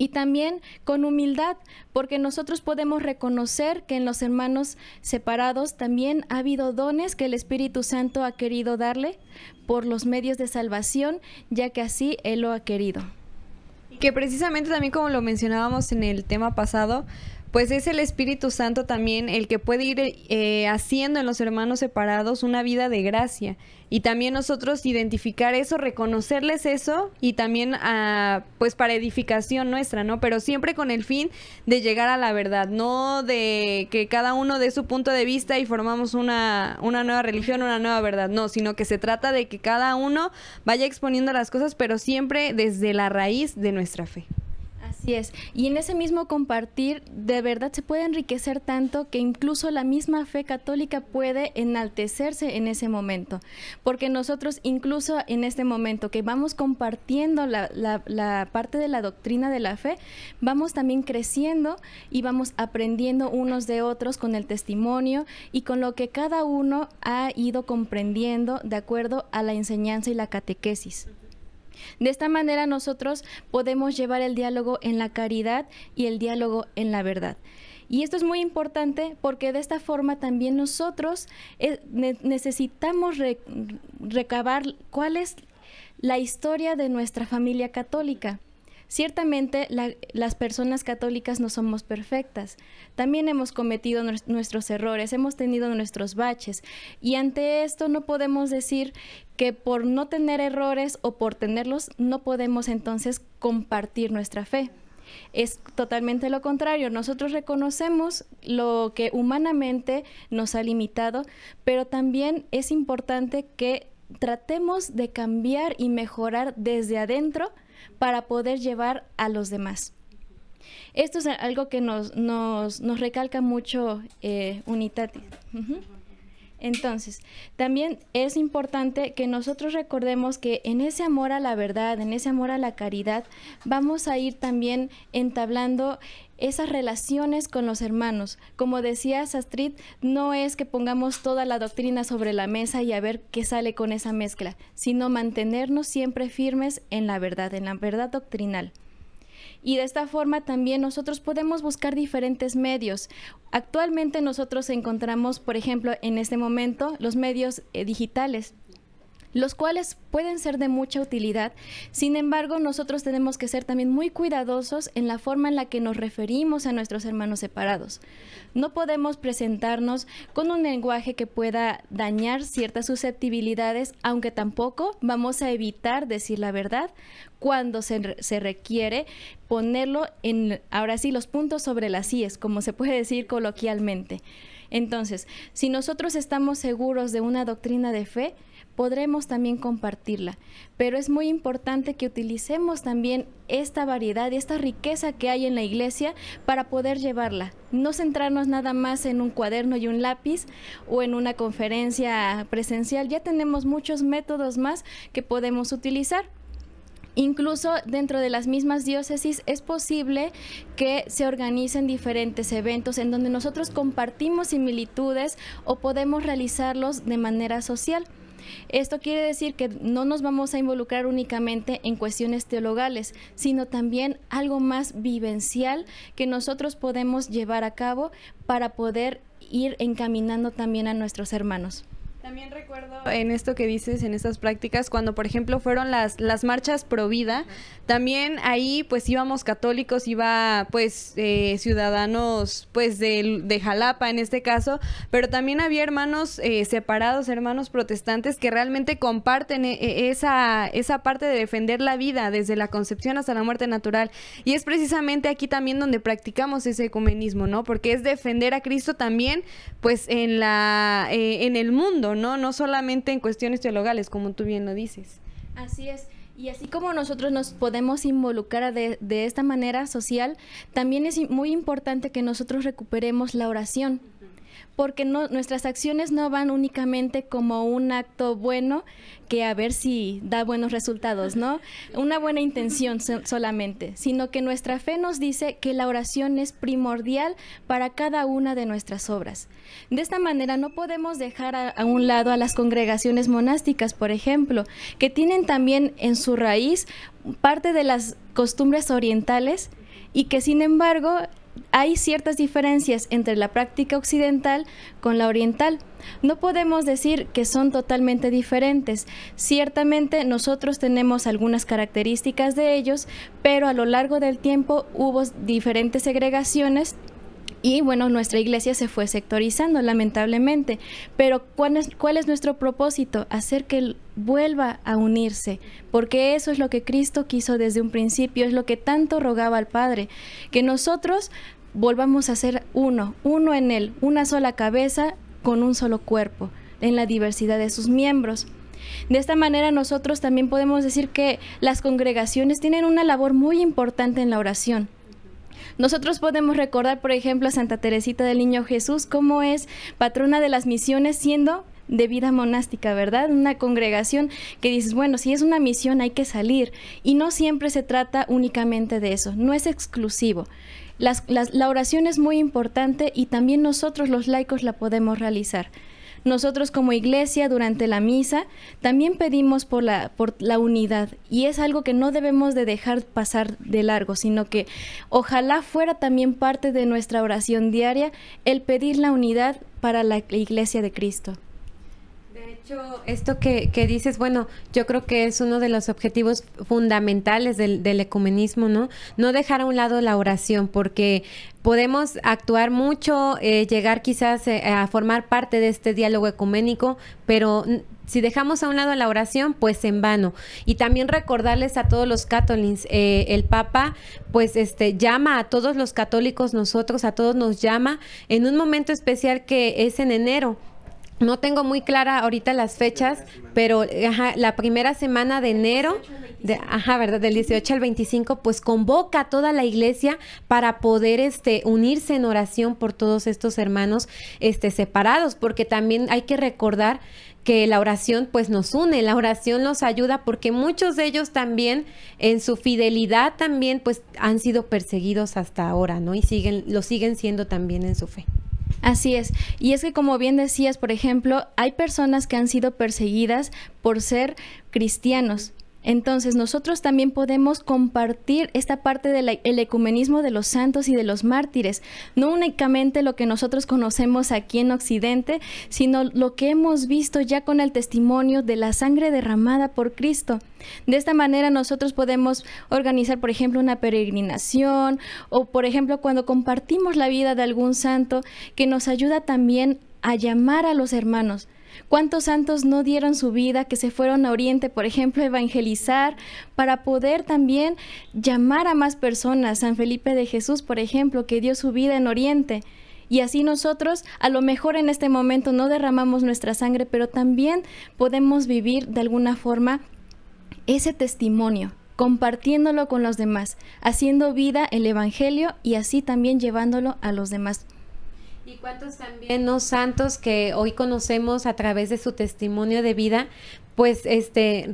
y también con humildad, porque nosotros podemos reconocer que en los hermanos separados también ha habido dones que el Espíritu Santo ha querido darle por los medios de salvación, ya que así Él lo ha querido. Que precisamente también como lo mencionábamos en el tema pasado, pues es el Espíritu Santo también el que puede ir eh, haciendo en los hermanos separados una vida de gracia, y también nosotros identificar eso, reconocerles eso y también ah, pues para edificación nuestra, ¿no? Pero siempre con el fin de llegar a la verdad, no de que cada uno dé su punto de vista y formamos una, una nueva religión, una nueva verdad, no, sino que se trata de que cada uno vaya exponiendo las cosas, pero siempre desde la raíz de nuestra fe. Así es. Y en ese mismo compartir, de verdad se puede enriquecer tanto que incluso la misma fe católica puede enaltecerse en ese momento. Porque nosotros, incluso en este momento que vamos compartiendo la, la parte de la doctrina de la fe, vamos también creciendo y vamos aprendiendo unos de otros con el testimonio y con lo que cada uno ha ido comprendiendo de acuerdo a la enseñanza y la catequesis. De esta manera nosotros podemos llevar el diálogo en la caridad y el diálogo en la verdad. Y esto es muy importante porque de esta forma también nosotros eh, necesitamos recabar cuál es la historia de nuestra familia católica. Ciertamente las personas católicas no somos perfectas. También hemos cometido nuestros errores, hemos tenido nuestros baches. Y ante esto no podemos decir que por no tener errores o por tenerlos no podemos entonces compartir nuestra fe. Es totalmente lo contrario. Nosotros reconocemos lo que humanamente nos ha limitado, pero también es importante que tratemos de cambiar y mejorar desde adentro para poder llevar a los demás. Esto es algo que nos, nos, recalca mucho eh, Unitatis. Entonces, también es importante que nosotros recordemos que en ese amor a la verdad, en ese amor a la caridad, vamos a ir también entablando esas relaciones con los hermanos. Como decía Sastrit, no es que pongamos toda la doctrina sobre la mesa y a ver qué sale con esa mezcla, sino mantenernos siempre firmes en la verdad, en la verdad doctrinal y de esta forma también nosotros podemos buscar diferentes medios. Actualmente nosotros encontramos, por ejemplo, en este momento los medios eh, digitales los cuales pueden ser de mucha utilidad. Sin embargo, nosotros tenemos que ser también muy cuidadosos en la forma en la que nos referimos a nuestros hermanos separados. No podemos presentarnos con un lenguaje que pueda dañar ciertas susceptibilidades, aunque tampoco vamos a evitar decir la verdad cuando se, requiere ponerlo en, ahora sí, los puntos sobre las IES, como se puede decir coloquialmente. Entonces, si nosotros estamos seguros de una doctrina de fe, podremos también compartirla. Pero es muy importante que utilicemos también esta variedad y esta riqueza que hay en la iglesia para poder llevarla. No centrarnos nada más en un cuaderno y un lápiz o en una conferencia presencial. Ya tenemos muchos métodos más que podemos utilizar. Incluso dentro de las mismas diócesis es posible que se organicen diferentes eventos en donde nosotros compartimos similitudes o podemos realizarlos de manera social. Esto quiere decir que no nos vamos a involucrar únicamente en cuestiones teologales, sino también algo más vivencial que nosotros podemos llevar a cabo para poder ir encaminando también a nuestros hermanos. También recuerdo en esto que dices, en estas prácticas, cuando por ejemplo fueron las, las marchas pro vida, también ahí pues íbamos católicos, iba pues eh, ciudadanos pues de, de, Jalapa en este caso, pero también había hermanos eh, separados, hermanos protestantes que realmente comparten e, e, esa, esa parte de defender la vida desde la concepción hasta la muerte natural. Y es precisamente aquí también donde practicamos ese ecumenismo, ¿no? Porque es defender a Cristo también pues en, la, eh, en el mundo, ¿no? ¿no? No solamente en cuestiones teologales, como tú bien lo dices. Así es. Y así como nosotros nos podemos involucrar de esta manera social, también es muy importante que nosotros recuperemos la oración porque nuestras acciones no van únicamente como un acto bueno que a ver si da buenos resultados, ¿no? Una buena intención solamente, sino que nuestra fe nos dice que la oración es primordial para cada una de nuestras obras. De esta manera no podemos dejar a un lado a las congregaciones monásticas, por ejemplo, que tienen también en su raíz parte de las costumbres orientales y que sin embargo hay ciertas diferencias entre la práctica occidental con la oriental. No podemos decir que son totalmente diferentes. Ciertamente nosotros tenemos algunas características de ellos, pero a lo largo del tiempo hubo diferentes segregaciones y bueno, nuestra iglesia se fue sectorizando, lamentablemente. Pero ¿cuál es, cuál es nuestro propósito? Hacer que vuelva a unirse, porque eso es lo que Cristo quiso desde un principio, es lo que tanto rogaba al Padre, que nosotros volvamos a ser uno, uno en Él, una sola cabeza con un solo cuerpo, en la diversidad de sus miembros. De esta manera nosotros también podemos decir que las congregaciones tienen una labor muy importante en la oración nosotros podemos recordar, por ejemplo, a Santa Teresita del Niño Jesús, como es patrona de las misiones, siendo de vida monástica, ¿verdad? Una congregación que dices, bueno, si es una misión hay que salir. Y no siempre se trata únicamente de eso, no es exclusivo. la oración es muy importante y también nosotros los laicos la podemos realizar. Nosotros como iglesia durante la misa también pedimos por la, por la unidad y es algo que no debemos de dejar pasar de largo, sino que ojalá fuera también parte de nuestra oración diaria el pedir la unidad para la iglesia de Cristo. De hecho, esto que, dices, bueno, yo creo que es uno de los objetivos fundamentales del, ecumenismo, ¿no? No dejar a un lado la oración, porque podemos actuar mucho, eh, llegar quizás eh, a formar parte de este diálogo ecuménico, pero si dejamos a un lado la oración, pues en vano. Y también recordarles a todos los católicos, eh, el Papa, pues este llama a todos los católicos, nosotros, a todos nos llama en un momento especial que es en enero no tengo muy clara ahorita las fechas, pero la primera semana de enero, de, ajá, ¿verdad? Del 18 al 25, pues convoca a toda la iglesia para poder este, unirse en oración por todos estos hermanos este, separados, porque también hay que recordar que la oración pues nos une, la oración nos ayuda porque muchos de ellos también en su fidelidad también pues han sido perseguidos hasta ahora, ¿no? Y siguen, lo siguen siendo también en su fe. Así es. Y es que como bien decías, por ejemplo, hay personas que han sido perseguidas por ser cristianos entonces nosotros también podemos compartir esta parte del e-, ecumenismo de los santos y de los mártires, no únicamente lo que nosotros conocemos aquí en Occidente, sino lo que hemos visto ya con el testimonio de la sangre derramada por Cristo. De esta manera nosotros podemos organizar, por ejemplo, una peregrinación o, por ejemplo, cuando compartimos la vida de algún santo que nos ayuda también a llamar a los hermanos. ¿Cuántos santos no dieron su vida, que se fueron a Oriente, por ejemplo, a evangelizar, para poder también llamar a más personas? San Felipe de Jesús, por ejemplo, que dio su vida en Oriente. Y así nosotros, a lo mejor en este momento no derramamos nuestra sangre, pero también podemos vivir de alguna forma ese testimonio compartiéndolo con los demás, haciendo vida el Evangelio y así también llevándolo a los demás y cuántos también los santos que hoy conocemos a través de su testimonio de vida, pues este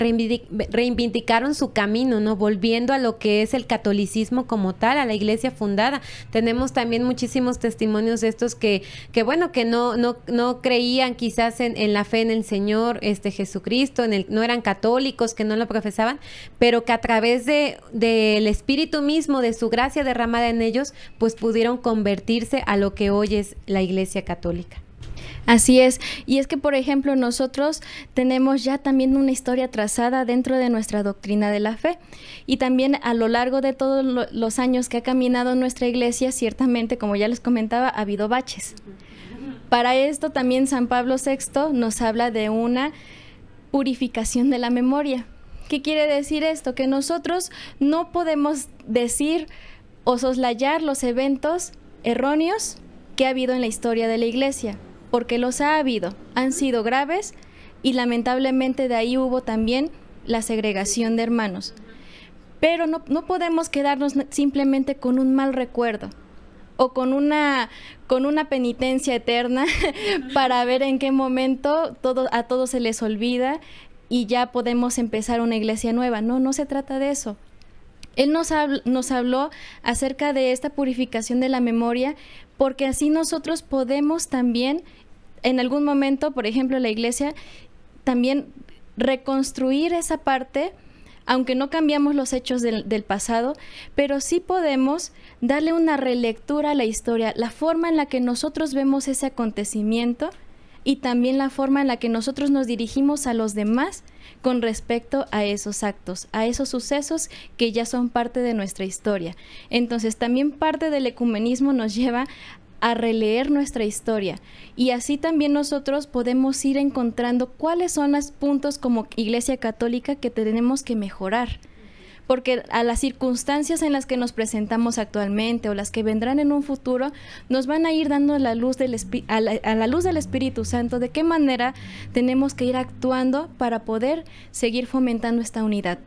reivindicaron su camino, ¿no? Volviendo a lo que es el catolicismo como tal, a la iglesia fundada. Tenemos también muchísimos testimonios de estos que, que bueno, que no, no, no creían quizás en, la fe en el Señor este Jesucristo, en el, no eran católicos, que no lo profesaban, pero que a través del de, del Espíritu mismo, de su gracia derramada en ellos, pues pudieron convertirse a lo que hoy es la iglesia católica. Así es. Y es que, por ejemplo, nosotros tenemos ya también una historia trazada dentro de nuestra doctrina de la fe. Y también a lo largo de todos los años que ha caminado nuestra iglesia, ciertamente, como ya les comentaba, ha habido baches. Para esto también San Pablo VI nos habla de una purificación de la memoria. ¿Qué quiere decir esto? Que nosotros no podemos decir o soslayar los eventos erróneos que ha habido en la historia de la iglesia porque los ha habido, han sido graves y lamentablemente de ahí hubo también la segregación de hermanos. Pero no, podemos quedarnos simplemente con un mal recuerdo o con una, con una penitencia eterna para ver en qué momento todo, a todos se les olvida y ya podemos empezar una iglesia nueva. No, no se trata de eso. Él nos, nos habló acerca de esta purificación de la memoria porque así nosotros podemos también, en algún momento, por ejemplo, la iglesia, también reconstruir esa parte, aunque no cambiamos los hechos del, pasado, pero sí podemos darle una relectura a la historia, la forma en la que nosotros vemos ese acontecimiento y también la forma en la que nosotros nos dirigimos a los demás con respecto a esos actos, a esos sucesos que ya son parte de nuestra historia. Entonces también parte del ecumenismo nos lleva a releer nuestra historia y así también nosotros podemos ir encontrando cuáles son los puntos como Iglesia Católica que tenemos que mejorar porque a las circunstancias en las que nos presentamos actualmente o las que vendrán en un futuro, nos van a ir dando la luz del a la, luz del Espíritu Santo de qué manera tenemos que ir actuando para poder seguir fomentando esta unidad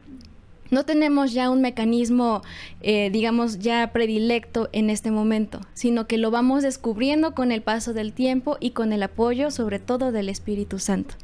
no tenemos ya un mecanismo, eh, digamos, ya predilecto en este momento, sino que lo vamos descubriendo con el paso del tiempo y con el apoyo, sobre todo, del Espíritu Santo.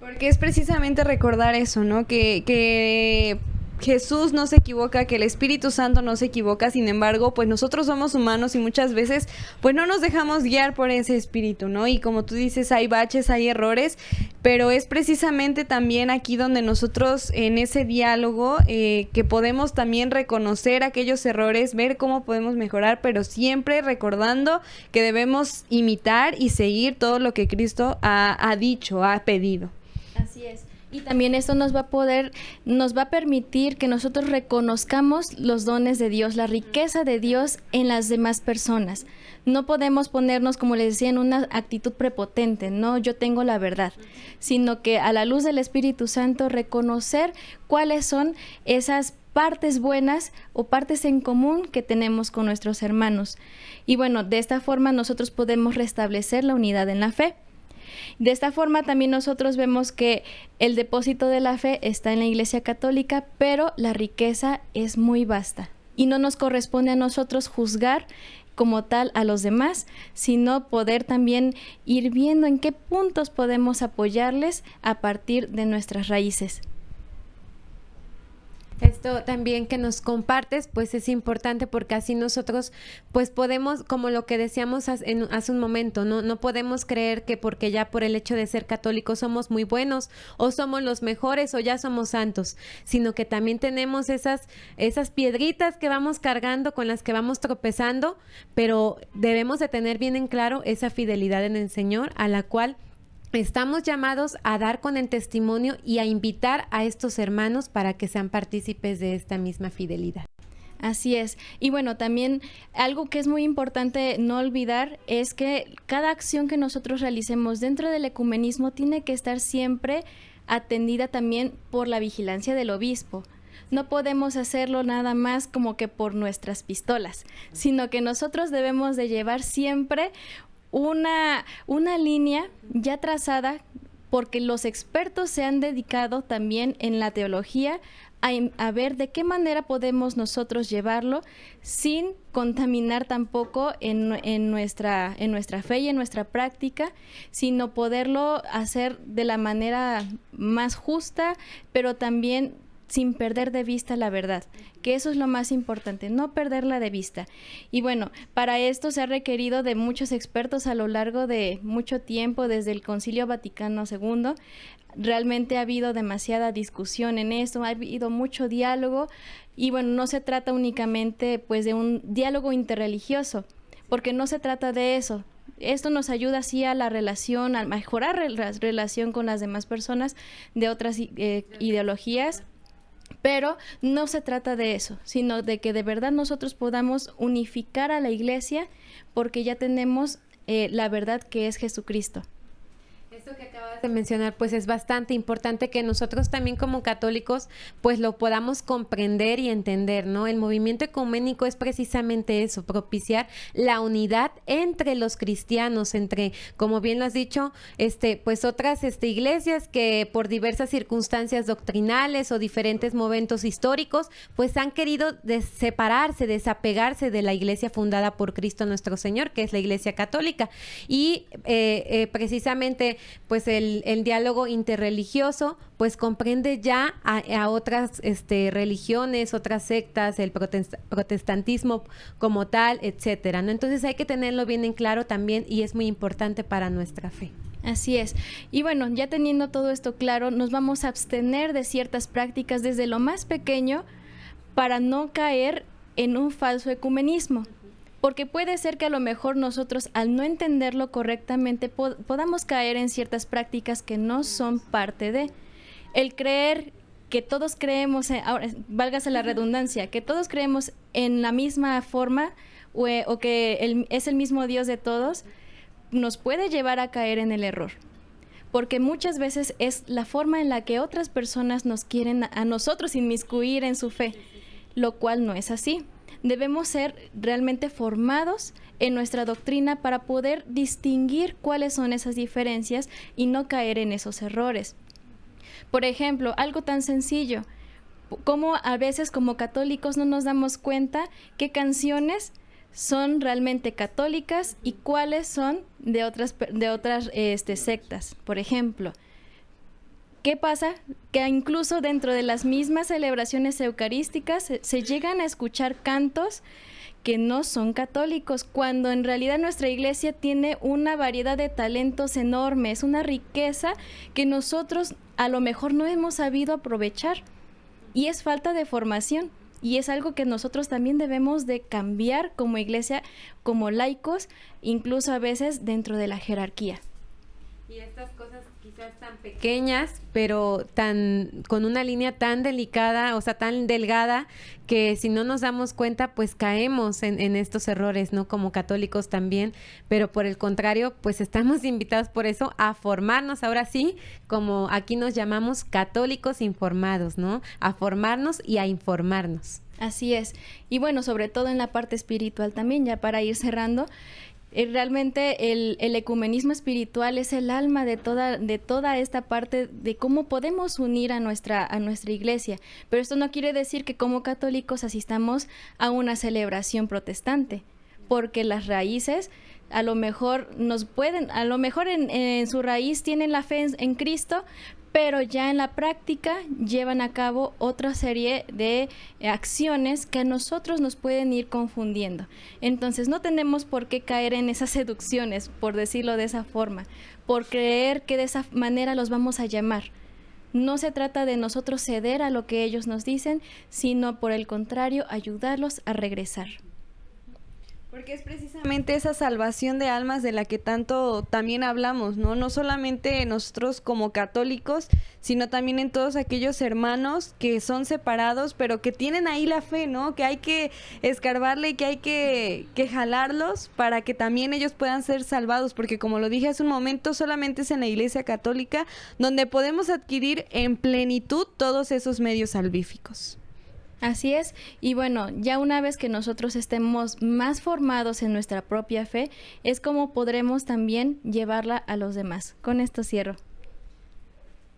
Porque es precisamente recordar eso, ¿no? Que, Jesús no se equivoca, que el Espíritu Santo no se equivoca, sin embargo, pues nosotros somos humanos y muchas veces pues no nos dejamos guiar por ese espíritu, ¿no? Y como tú dices, hay baches, hay errores, pero es precisamente también aquí donde nosotros en ese diálogo eh, que podemos también reconocer aquellos errores, ver cómo podemos mejorar, pero siempre recordando que debemos imitar y seguir todo lo que Cristo ha dicho, ha pedido. Y también esto nos va a poder, nos va a permitir que nosotros reconozcamos los dones de Dios, la riqueza de Dios en las demás personas. No podemos ponernos, como les decía, en una actitud prepotente, no yo tengo la verdad, sino que a la luz del Espíritu Santo reconocer cuáles son esas partes buenas o partes en común que tenemos con nuestros hermanos. Y bueno, de esta forma nosotros podemos restablecer la unidad en la fe. De esta forma también nosotros vemos que el depósito de la fe está en la Iglesia Católica, pero la riqueza es muy vasta y no nos corresponde a nosotros juzgar como tal a los demás, sino poder también ir viendo en qué puntos podemos apoyarles a partir de nuestras raíces esto también que nos compartes, pues es importante porque así nosotros, pues podemos, como lo que decíamos hace, un momento, ¿no? no podemos creer que porque ya por el hecho de ser católicos somos muy buenos o somos los mejores o ya somos santos, sino que también tenemos esas, esas piedritas que vamos cargando, con las que vamos tropezando, pero debemos de tener bien en claro esa fidelidad en el Señor a la cual Estamos llamados a dar con el testimonio y a invitar a estos hermanos para que sean partícipes de esta misma fidelidad. Así es. Y bueno, también algo que es muy importante no olvidar es que cada acción que nosotros realicemos dentro del ecumenismo tiene que estar siempre atendida también por la vigilancia del obispo. No podemos hacerlo nada más como que por nuestras pistolas, sino que nosotros debemos de llevar siempre una, una línea ya trazada porque los expertos se han dedicado también en la teología a, ver de qué manera podemos nosotros llevarlo sin contaminar tampoco en, nuestra, en nuestra fe y en nuestra práctica, sino poderlo hacer de la manera más justa, pero también sin perder de vista la verdad, que eso es lo más importante, no perderla de vista. Y bueno, para esto se ha requerido de muchos expertos a lo largo de mucho tiempo, desde el Concilio Vaticano II. Realmente ha habido demasiada discusión en esto, ha habido mucho diálogo y bueno, no se trata únicamente pues de un diálogo interreligioso, porque no se trata de eso, esto nos ayuda así a la relación, a mejorar la relación con las demás personas de otras eh, ideologías pero no se trata de eso, sino de que de verdad nosotros podamos unificar a la iglesia porque ya tenemos eh, la verdad que es Jesucristo. Esto que acabas de mencionar pues es bastante importante que nosotros también como católicos pues lo podamos comprender y entender, ¿no? El movimiento ecuménico es precisamente eso, propiciar la unidad entre los cristianos, entre, como bien lo has dicho, este, pues otras este, iglesias que por diversas circunstancias doctrinales o diferentes momentos históricos pues han querido separarse, desapegarse de la iglesia fundada por Cristo nuestro Señor, que es la iglesia católica. Y eh, eh, precisamente pues el, el diálogo interreligioso pues comprende ya a, otras este, religiones, otras sectas, el protestantismo como tal, etcétera. ¿no? Entonces hay que tenerlo bien en claro también y es muy importante para nuestra fe. Así es. Y bueno, ya teniendo todo esto claro, nos vamos a abstener de ciertas prácticas desde lo más pequeño para no caer en un falso ecumenismo porque puede ser que a lo mejor nosotros al no entenderlo correctamente podamos caer en ciertas prácticas que no son parte de el creer que todos creemos, valga la redundancia, que todos creemos en la misma forma o, eh, que es el mismo Dios de todos, nos puede llevar a caer en el error. Porque muchas veces es la forma en la que otras personas nos quieren a nosotros inmiscuir en su fe, lo cual no es así debemos ser realmente formados en nuestra doctrina para poder distinguir cuáles son esas diferencias y no caer en esos errores. Por ejemplo, algo tan sencillo, como a veces como católicos no nos damos cuenta qué canciones son realmente católicas y cuáles son de otras, este, sectas, por ejemplo. ¿Qué pasa? Que incluso dentro de las mismas celebraciones eucarísticas se, llegan a escuchar cantos que no son católicos, cuando en realidad nuestra iglesia tiene una variedad de talentos enormes, una riqueza que nosotros a lo mejor no hemos sabido aprovechar. Y es falta de formación. Y es algo que nosotros también debemos de cambiar como iglesia, como laicos, incluso a veces dentro de la jerarquía. Y tan pequeñas, pero tan con una línea tan delicada, o sea, tan delgada, que si no nos damos cuenta, pues caemos en, en estos errores, ¿no? Como católicos también, pero por el contrario, pues estamos invitados por eso a formarnos ahora sí, como aquí nos llamamos católicos informados, ¿no? A formarnos y a informarnos. Así es. Y bueno, sobre todo en la parte espiritual también, ya para ir cerrando, eh, realmente el, el, ecumenismo espiritual es el alma de toda, de toda esta parte de cómo podemos unir a nuestra, a nuestra iglesia. Pero esto no quiere decir que como católicos asistamos a una celebración protestante, porque las raíces a lo mejor nos pueden, a lo mejor en, su raíz tienen la fe en Cristo, pero ya en la práctica llevan a cabo otra serie de eh, acciones que a nosotros nos pueden ir confundiendo. Entonces no tenemos por qué caer en esas seducciones, por decirlo de esa forma, por creer que de esa manera los vamos a llamar. No se trata de nosotros ceder a lo que ellos nos dicen, sino por el contrario, ayudarlos a regresar. Porque es precisamente esa salvación de almas de la que tanto también hablamos, ¿no? No solamente nosotros como católicos, sino también en todos aquellos hermanos que son separados, pero que tienen ahí la fe, ¿no? Que hay que escarbarle y que hay que, que jalarlos para que también ellos puedan ser salvados, porque como lo dije hace un momento, solamente es en la Iglesia Católica donde podemos adquirir en plenitud todos esos medios salvíficos. Así es, y bueno, ya una vez que nosotros estemos más formados en nuestra propia fe, es como podremos también llevarla a los demás. Con esto cierro.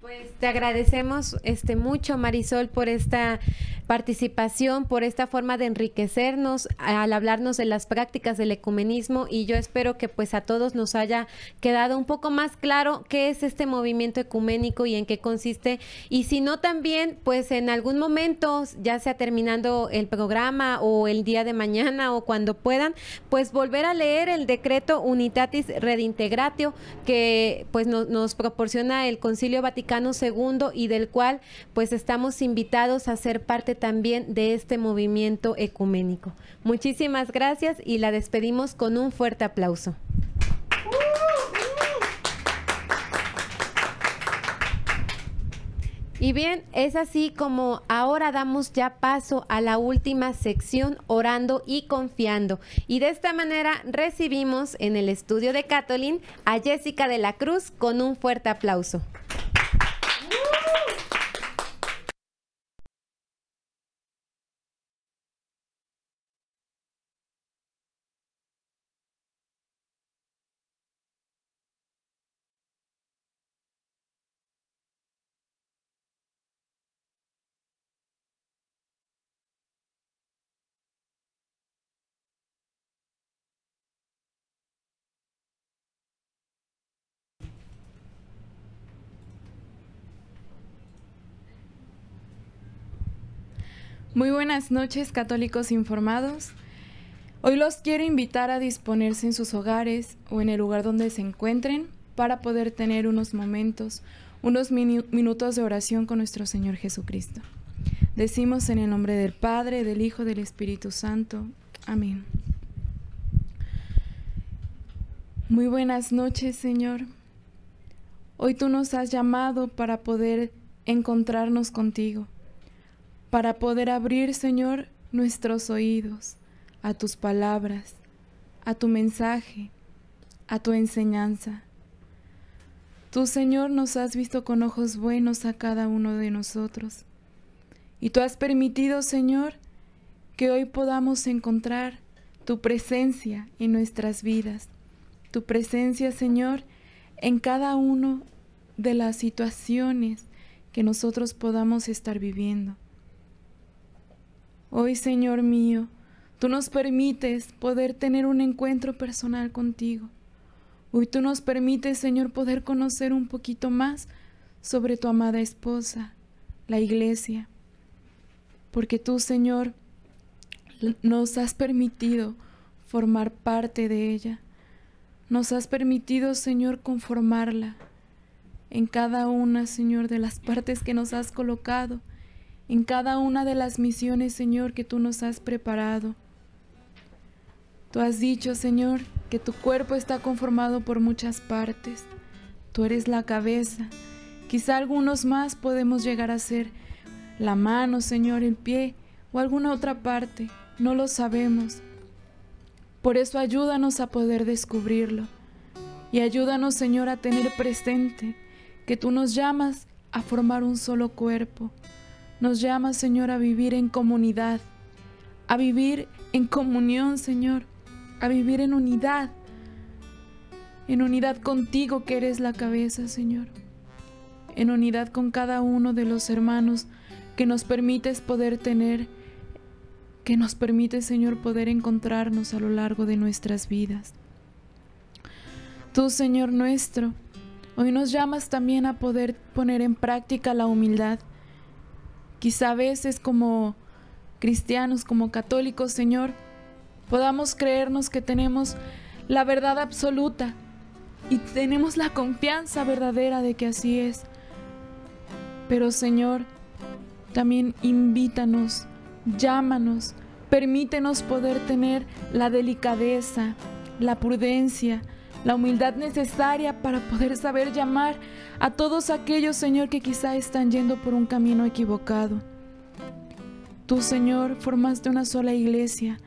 Pues te agradecemos este mucho Marisol por esta participación, por esta forma de enriquecernos al hablarnos de las prácticas del ecumenismo y yo espero que pues a todos nos haya quedado un poco más claro qué es este movimiento ecuménico y en qué consiste y si no también pues en algún momento ya sea terminando el programa o el día de mañana o cuando puedan pues volver a leer el decreto Unitatis Redintegratio que pues nos proporciona el Concilio Vaticano Segundo y del cual pues estamos invitados a ser parte también de este movimiento ecuménico. Muchísimas gracias y la despedimos con un fuerte aplauso. Y bien, es así como ahora damos ya paso a la última sección, orando y confiando. Y de esta manera recibimos en el estudio de Catolín a Jessica de la Cruz con un fuerte aplauso. Woo! Muy buenas noches, católicos informados. Hoy los quiero invitar a disponerse en sus hogares o en el lugar donde se encuentren para poder tener unos momentos, unos minutos de oración con nuestro Señor Jesucristo. Decimos en el nombre del Padre, del Hijo, del Espíritu Santo. Amén. Muy buenas noches, Señor. Hoy tú nos has llamado para poder encontrarnos contigo para poder abrir, Señor, nuestros oídos a tus palabras, a tu mensaje, a tu enseñanza. Tú, Señor, nos has visto con ojos buenos a cada uno de nosotros. Y tú has permitido, Señor, que hoy podamos encontrar tu presencia en nuestras vidas, tu presencia, Señor, en cada uno de las situaciones que nosotros podamos estar viviendo. Hoy, Señor mío, tú nos permites poder tener un encuentro personal contigo. Hoy tú nos permites, Señor, poder conocer un poquito más sobre tu amada esposa, la iglesia. Porque tú, Señor, nos has permitido formar parte de ella. Nos has permitido, Señor, conformarla en cada una, Señor, de las partes que nos has colocado en cada una de las misiones, Señor, que tú nos has preparado. Tú has dicho, Señor, que tu cuerpo está conformado por muchas partes. Tú eres la cabeza. Quizá algunos más podemos llegar a ser la mano, Señor, el pie o alguna otra parte. No lo sabemos. Por eso ayúdanos a poder descubrirlo. Y ayúdanos, Señor, a tener presente que tú nos llamas a formar un solo cuerpo nos llama, Señor, a vivir en comunidad, a vivir en comunión, Señor, a vivir en unidad, en unidad contigo que eres la cabeza, Señor, en unidad con cada uno de los hermanos que nos permites poder tener, que nos permites, Señor, poder encontrarnos a lo largo de nuestras vidas. Tú, Señor nuestro, hoy nos llamas también a poder poner en práctica la humildad Quizá a veces como cristianos, como católicos, Señor, podamos creernos que tenemos la verdad absoluta y tenemos la confianza verdadera de que así es. Pero Señor, también invítanos, llámanos, permítenos poder tener la delicadeza, la prudencia, la humildad necesaria para poder saber llamar a todos aquellos, Señor, que quizá están yendo por un camino equivocado. Tú, Señor, formaste una sola iglesia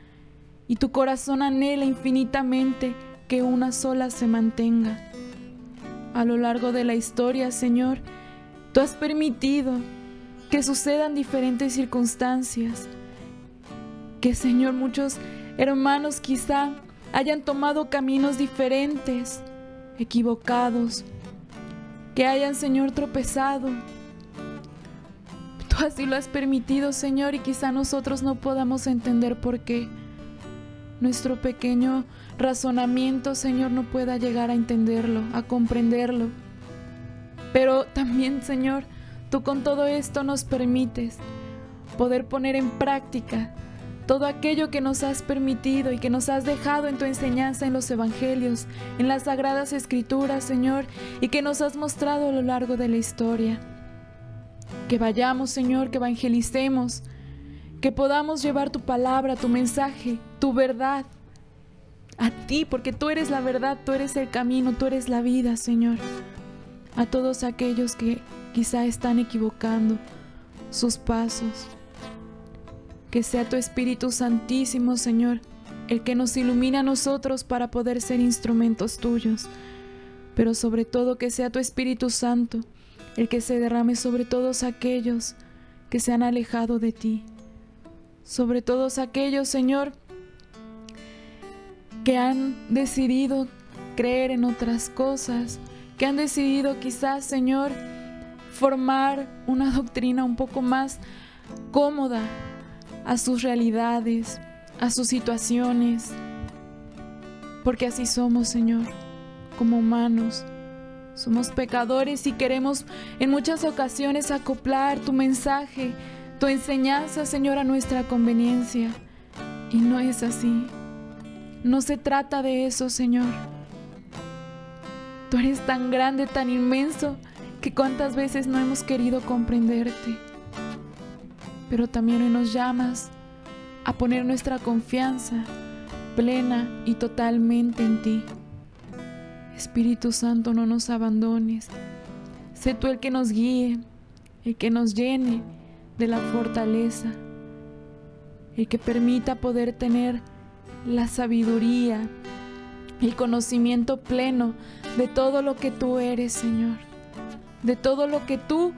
y tu corazón anhela infinitamente que una sola se mantenga. A lo largo de la historia, Señor, tú has permitido que sucedan diferentes circunstancias, que, Señor, muchos hermanos quizá hayan tomado caminos diferentes, equivocados, que hayan, Señor, tropezado. Tú así lo has permitido, Señor, y quizá nosotros no podamos entender por qué. Nuestro pequeño razonamiento, Señor, no pueda llegar a entenderlo, a comprenderlo. Pero también, Señor, tú con todo esto nos permites poder poner en práctica todo aquello que nos has permitido y que nos has dejado en tu enseñanza en los evangelios, en las sagradas escrituras, Señor, y que nos has mostrado a lo largo de la historia. Que vayamos, Señor, que evangelicemos, que podamos llevar tu palabra, tu mensaje, tu verdad a ti, porque tú eres la verdad, tú eres el camino, tú eres la vida, Señor. A todos aquellos que quizá están equivocando sus pasos, que sea tu Espíritu Santísimo, Señor, el que nos ilumina a nosotros para poder ser instrumentos tuyos, pero sobre todo que sea tu Espíritu Santo el que se derrame sobre todos aquellos que se han alejado de ti, sobre todos aquellos, Señor, que han decidido creer en otras cosas, que han decidido quizás, Señor, formar una doctrina un poco más cómoda, a sus realidades, a sus situaciones, porque así somos, Señor, como humanos. Somos pecadores y queremos en muchas ocasiones acoplar tu mensaje, tu enseñanza, Señor, a nuestra conveniencia. Y no es así. No se trata de eso, Señor. Tú eres tan grande, tan inmenso, que cuántas veces no hemos querido comprenderte pero también hoy nos llamas a poner nuestra confianza plena y totalmente en ti. Espíritu Santo, no nos abandones. Sé tú el que nos guíe, el que nos llene de la fortaleza, el que permita poder tener la sabiduría, el conocimiento pleno de todo lo que tú eres, Señor, de todo lo que tú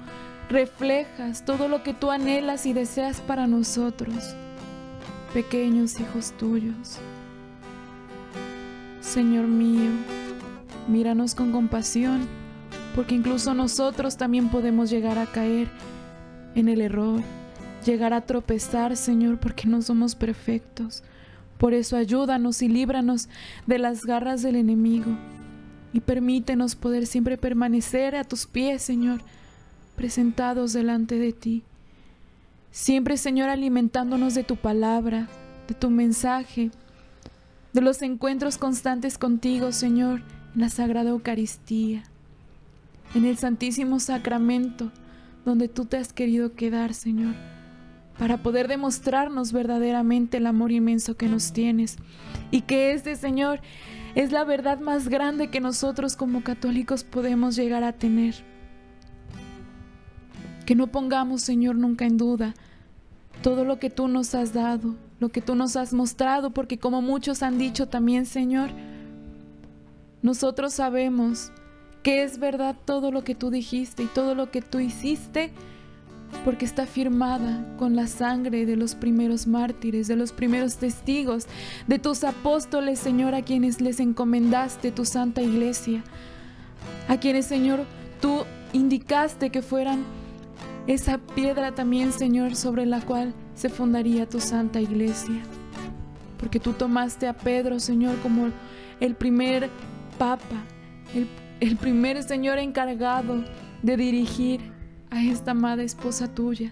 reflejas todo lo que tú anhelas y deseas para nosotros, pequeños hijos tuyos. Señor mío, míranos con compasión, porque incluso nosotros también podemos llegar a caer en el error, llegar a tropezar, Señor, porque no somos perfectos. Por eso ayúdanos y líbranos de las garras del enemigo y permítenos poder siempre permanecer a tus pies, Señor, presentados delante de ti. Siempre, Señor, alimentándonos de tu palabra, de tu mensaje, de los encuentros constantes contigo, Señor, en la Sagrada Eucaristía, en el Santísimo Sacramento, donde tú te has querido quedar, Señor, para poder demostrarnos verdaderamente el amor inmenso que nos tienes y que este, Señor, es la verdad más grande que nosotros como católicos podemos llegar a tener. Que no pongamos, Señor, nunca en duda todo lo que tú nos has dado, lo que tú nos has mostrado, porque como muchos han dicho también, Señor, nosotros sabemos que es verdad todo lo que tú dijiste y todo lo que tú hiciste, porque está firmada con la sangre de los primeros mártires, de los primeros testigos, de tus apóstoles, Señor, a quienes les encomendaste tu santa iglesia, a quienes, Señor, tú indicaste que fueran esa piedra también, Señor, sobre la cual se fundaría tu santa iglesia. Porque tú tomaste a Pedro, Señor, como el primer papa, el, primer Señor encargado de dirigir a esta amada esposa tuya.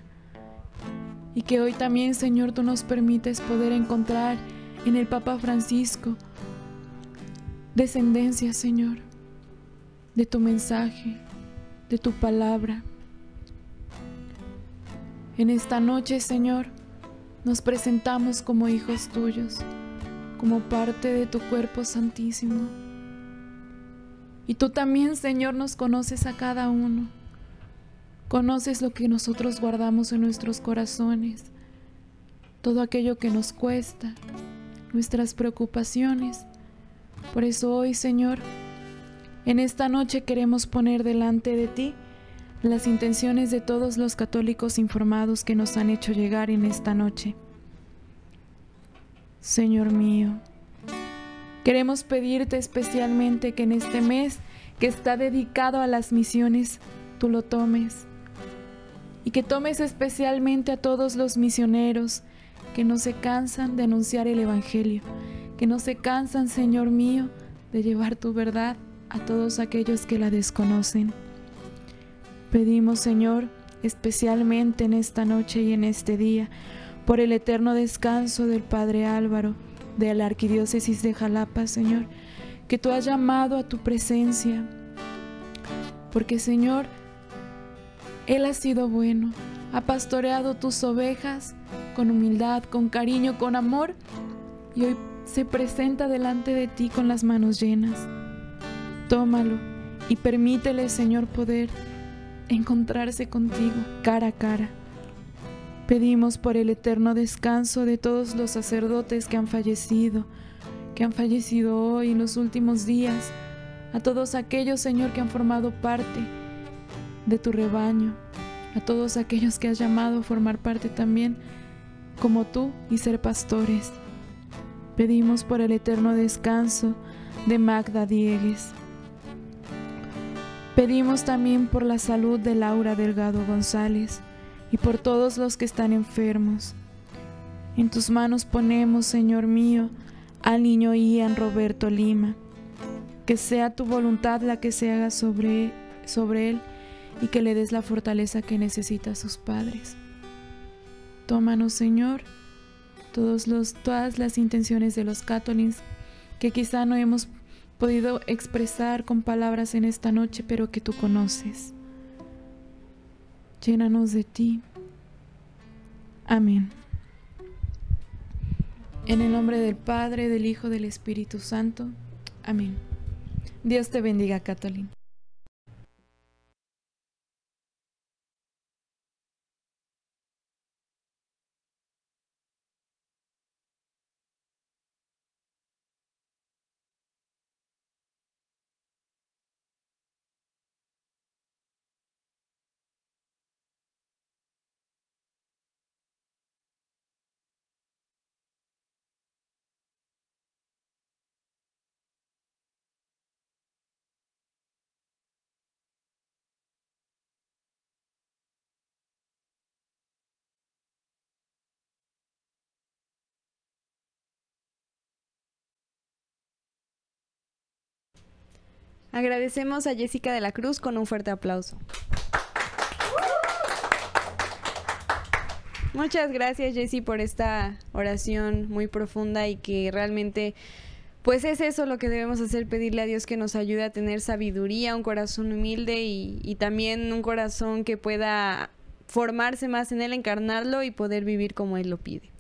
Y que hoy también, Señor, tú nos permites poder encontrar en el Papa Francisco descendencia, Señor, de tu mensaje, de tu palabra. En esta noche, Señor, nos presentamos como hijos tuyos, como parte de tu cuerpo santísimo. Y tú también, Señor, nos conoces a cada uno. Conoces lo que nosotros guardamos en nuestros corazones, todo aquello que nos cuesta, nuestras preocupaciones. Por eso hoy, Señor, en esta noche queremos poner delante de ti las intenciones de todos los católicos informados que nos han hecho llegar en esta noche. Señor mío, queremos pedirte especialmente que en este mes que está dedicado a las misiones, tú lo tomes y que tomes especialmente a todos los misioneros que no se cansan de anunciar el Evangelio, que no se cansan, Señor mío, de llevar tu verdad a todos aquellos que la desconocen pedimos, Señor, especialmente en esta noche y en este día, por el eterno descanso del Padre Álvaro, de la Arquidiócesis de Jalapa, Señor, que tú has llamado a tu presencia, porque, Señor, Él ha sido bueno, ha pastoreado tus ovejas con humildad, con cariño, con amor, y hoy se presenta delante de ti con las manos llenas. Tómalo y permítele, Señor, poder encontrarse contigo cara a cara. Pedimos por el eterno descanso de todos los sacerdotes que han fallecido, que han fallecido hoy en los últimos días, a todos aquellos, Señor, que han formado parte de tu rebaño, a todos aquellos que has llamado a formar parte también como tú y ser pastores. Pedimos por el eterno descanso de Magda Diegues. Pedimos también por la salud de Laura Delgado González y por todos los que están enfermos. En tus manos ponemos, Señor mío, al niño Ian Roberto Lima. Que sea tu voluntad la que se haga sobre, sobre él y que le des la fortaleza que necesita sus padres. Tómanos, Señor, todas las intenciones de los Catolins que quizá no hemos podido expresar con palabras en esta noche, pero que tú conoces. Llénanos de ti. Amén. En el nombre del Padre, del Hijo, del Espíritu Santo. Amén. Dios te bendiga, Catalina. Agradecemos a Jessica de la Cruz con un fuerte aplauso. Muchas gracias Jessy por esta oración muy profunda y que realmente pues es eso lo que debemos hacer, pedirle a Dios que nos ayude a tener sabiduría, un corazón humilde y, también un corazón que pueda formarse más en él, encarnarlo y poder vivir como él lo pide.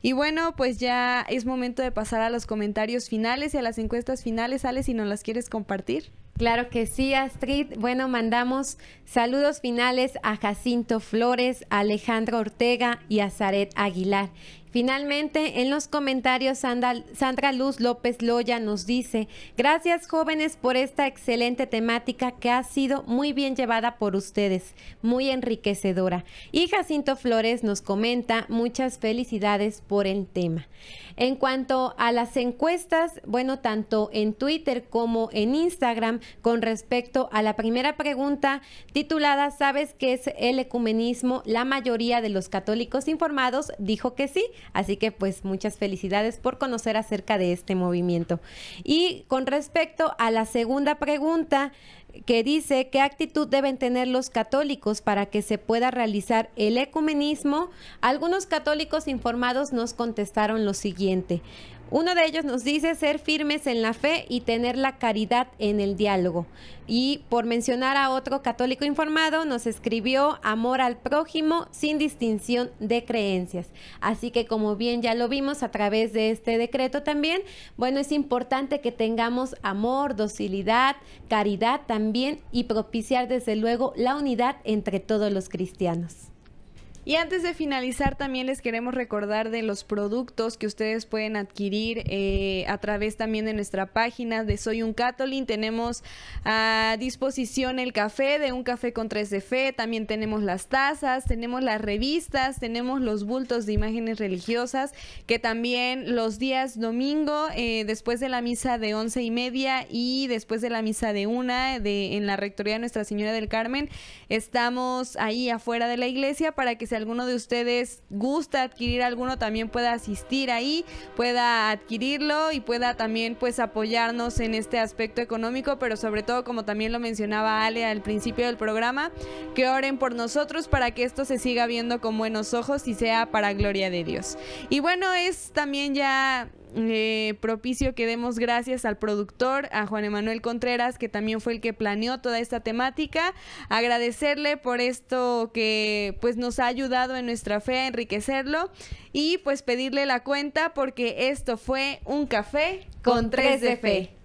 Y bueno, pues ya es momento de pasar a los comentarios finales y a las encuestas finales. Ale, si nos las quieres compartir. Claro que sí, Astrid. Bueno, mandamos saludos finales a Jacinto Flores, Alejandra Ortega y a Zaret Aguilar. Finalmente, en los comentarios, Sandra Luz López Loya nos dice, gracias jóvenes por esta excelente temática que ha sido muy bien llevada por ustedes, muy enriquecedora. Y Jacinto Flores nos comenta, muchas felicidades por el tema. En cuanto a las encuestas, bueno, tanto en Twitter como en Instagram, con respecto a la primera pregunta titulada, ¿sabes qué es el ecumenismo? La mayoría de los católicos informados dijo que sí Así que pues muchas felicidades por conocer acerca de este movimiento. Y con respecto a la segunda pregunta, que dice qué actitud deben tener los católicos para que se pueda realizar el ecumenismo, algunos católicos informados nos contestaron lo siguiente. Uno de ellos nos dice ser firmes en la fe y tener la caridad en el diálogo. Y por mencionar a otro católico informado, nos escribió amor al prójimo sin distinción de creencias. Así que como bien ya lo vimos a través de este decreto también, bueno, es importante que tengamos amor, docilidad, caridad también y propiciar desde luego la unidad entre todos los cristianos. Y antes de finalizar, también les queremos recordar de los productos que ustedes pueden adquirir eh, a través también de nuestra página de Soy un Catolín. Tenemos a disposición el café de un café con tres de fe, también tenemos las tazas, tenemos las revistas, tenemos los bultos de imágenes religiosas, que también los días domingo, eh, después de la misa de once y media y después de la misa de una de, en la rectoría de Nuestra Señora del Carmen, estamos ahí afuera de la iglesia para que si alguno de ustedes gusta adquirir alguno, también pueda asistir ahí, pueda adquirirlo y pueda también pues apoyarnos en este aspecto económico, pero sobre todo como también lo mencionaba Ale al principio del programa, que oren por nosotros para que esto se siga viendo con buenos ojos y sea para gloria de Dios. Y bueno, es también ya eh, propicio que demos gracias al productor, a Juan Emanuel Contreras, que también fue el que planeó toda esta temática. Agradecerle por esto que pues nos ha ayudado en nuestra fe a enriquecerlo y pues pedirle la cuenta porque esto fue un café con, tres de fe.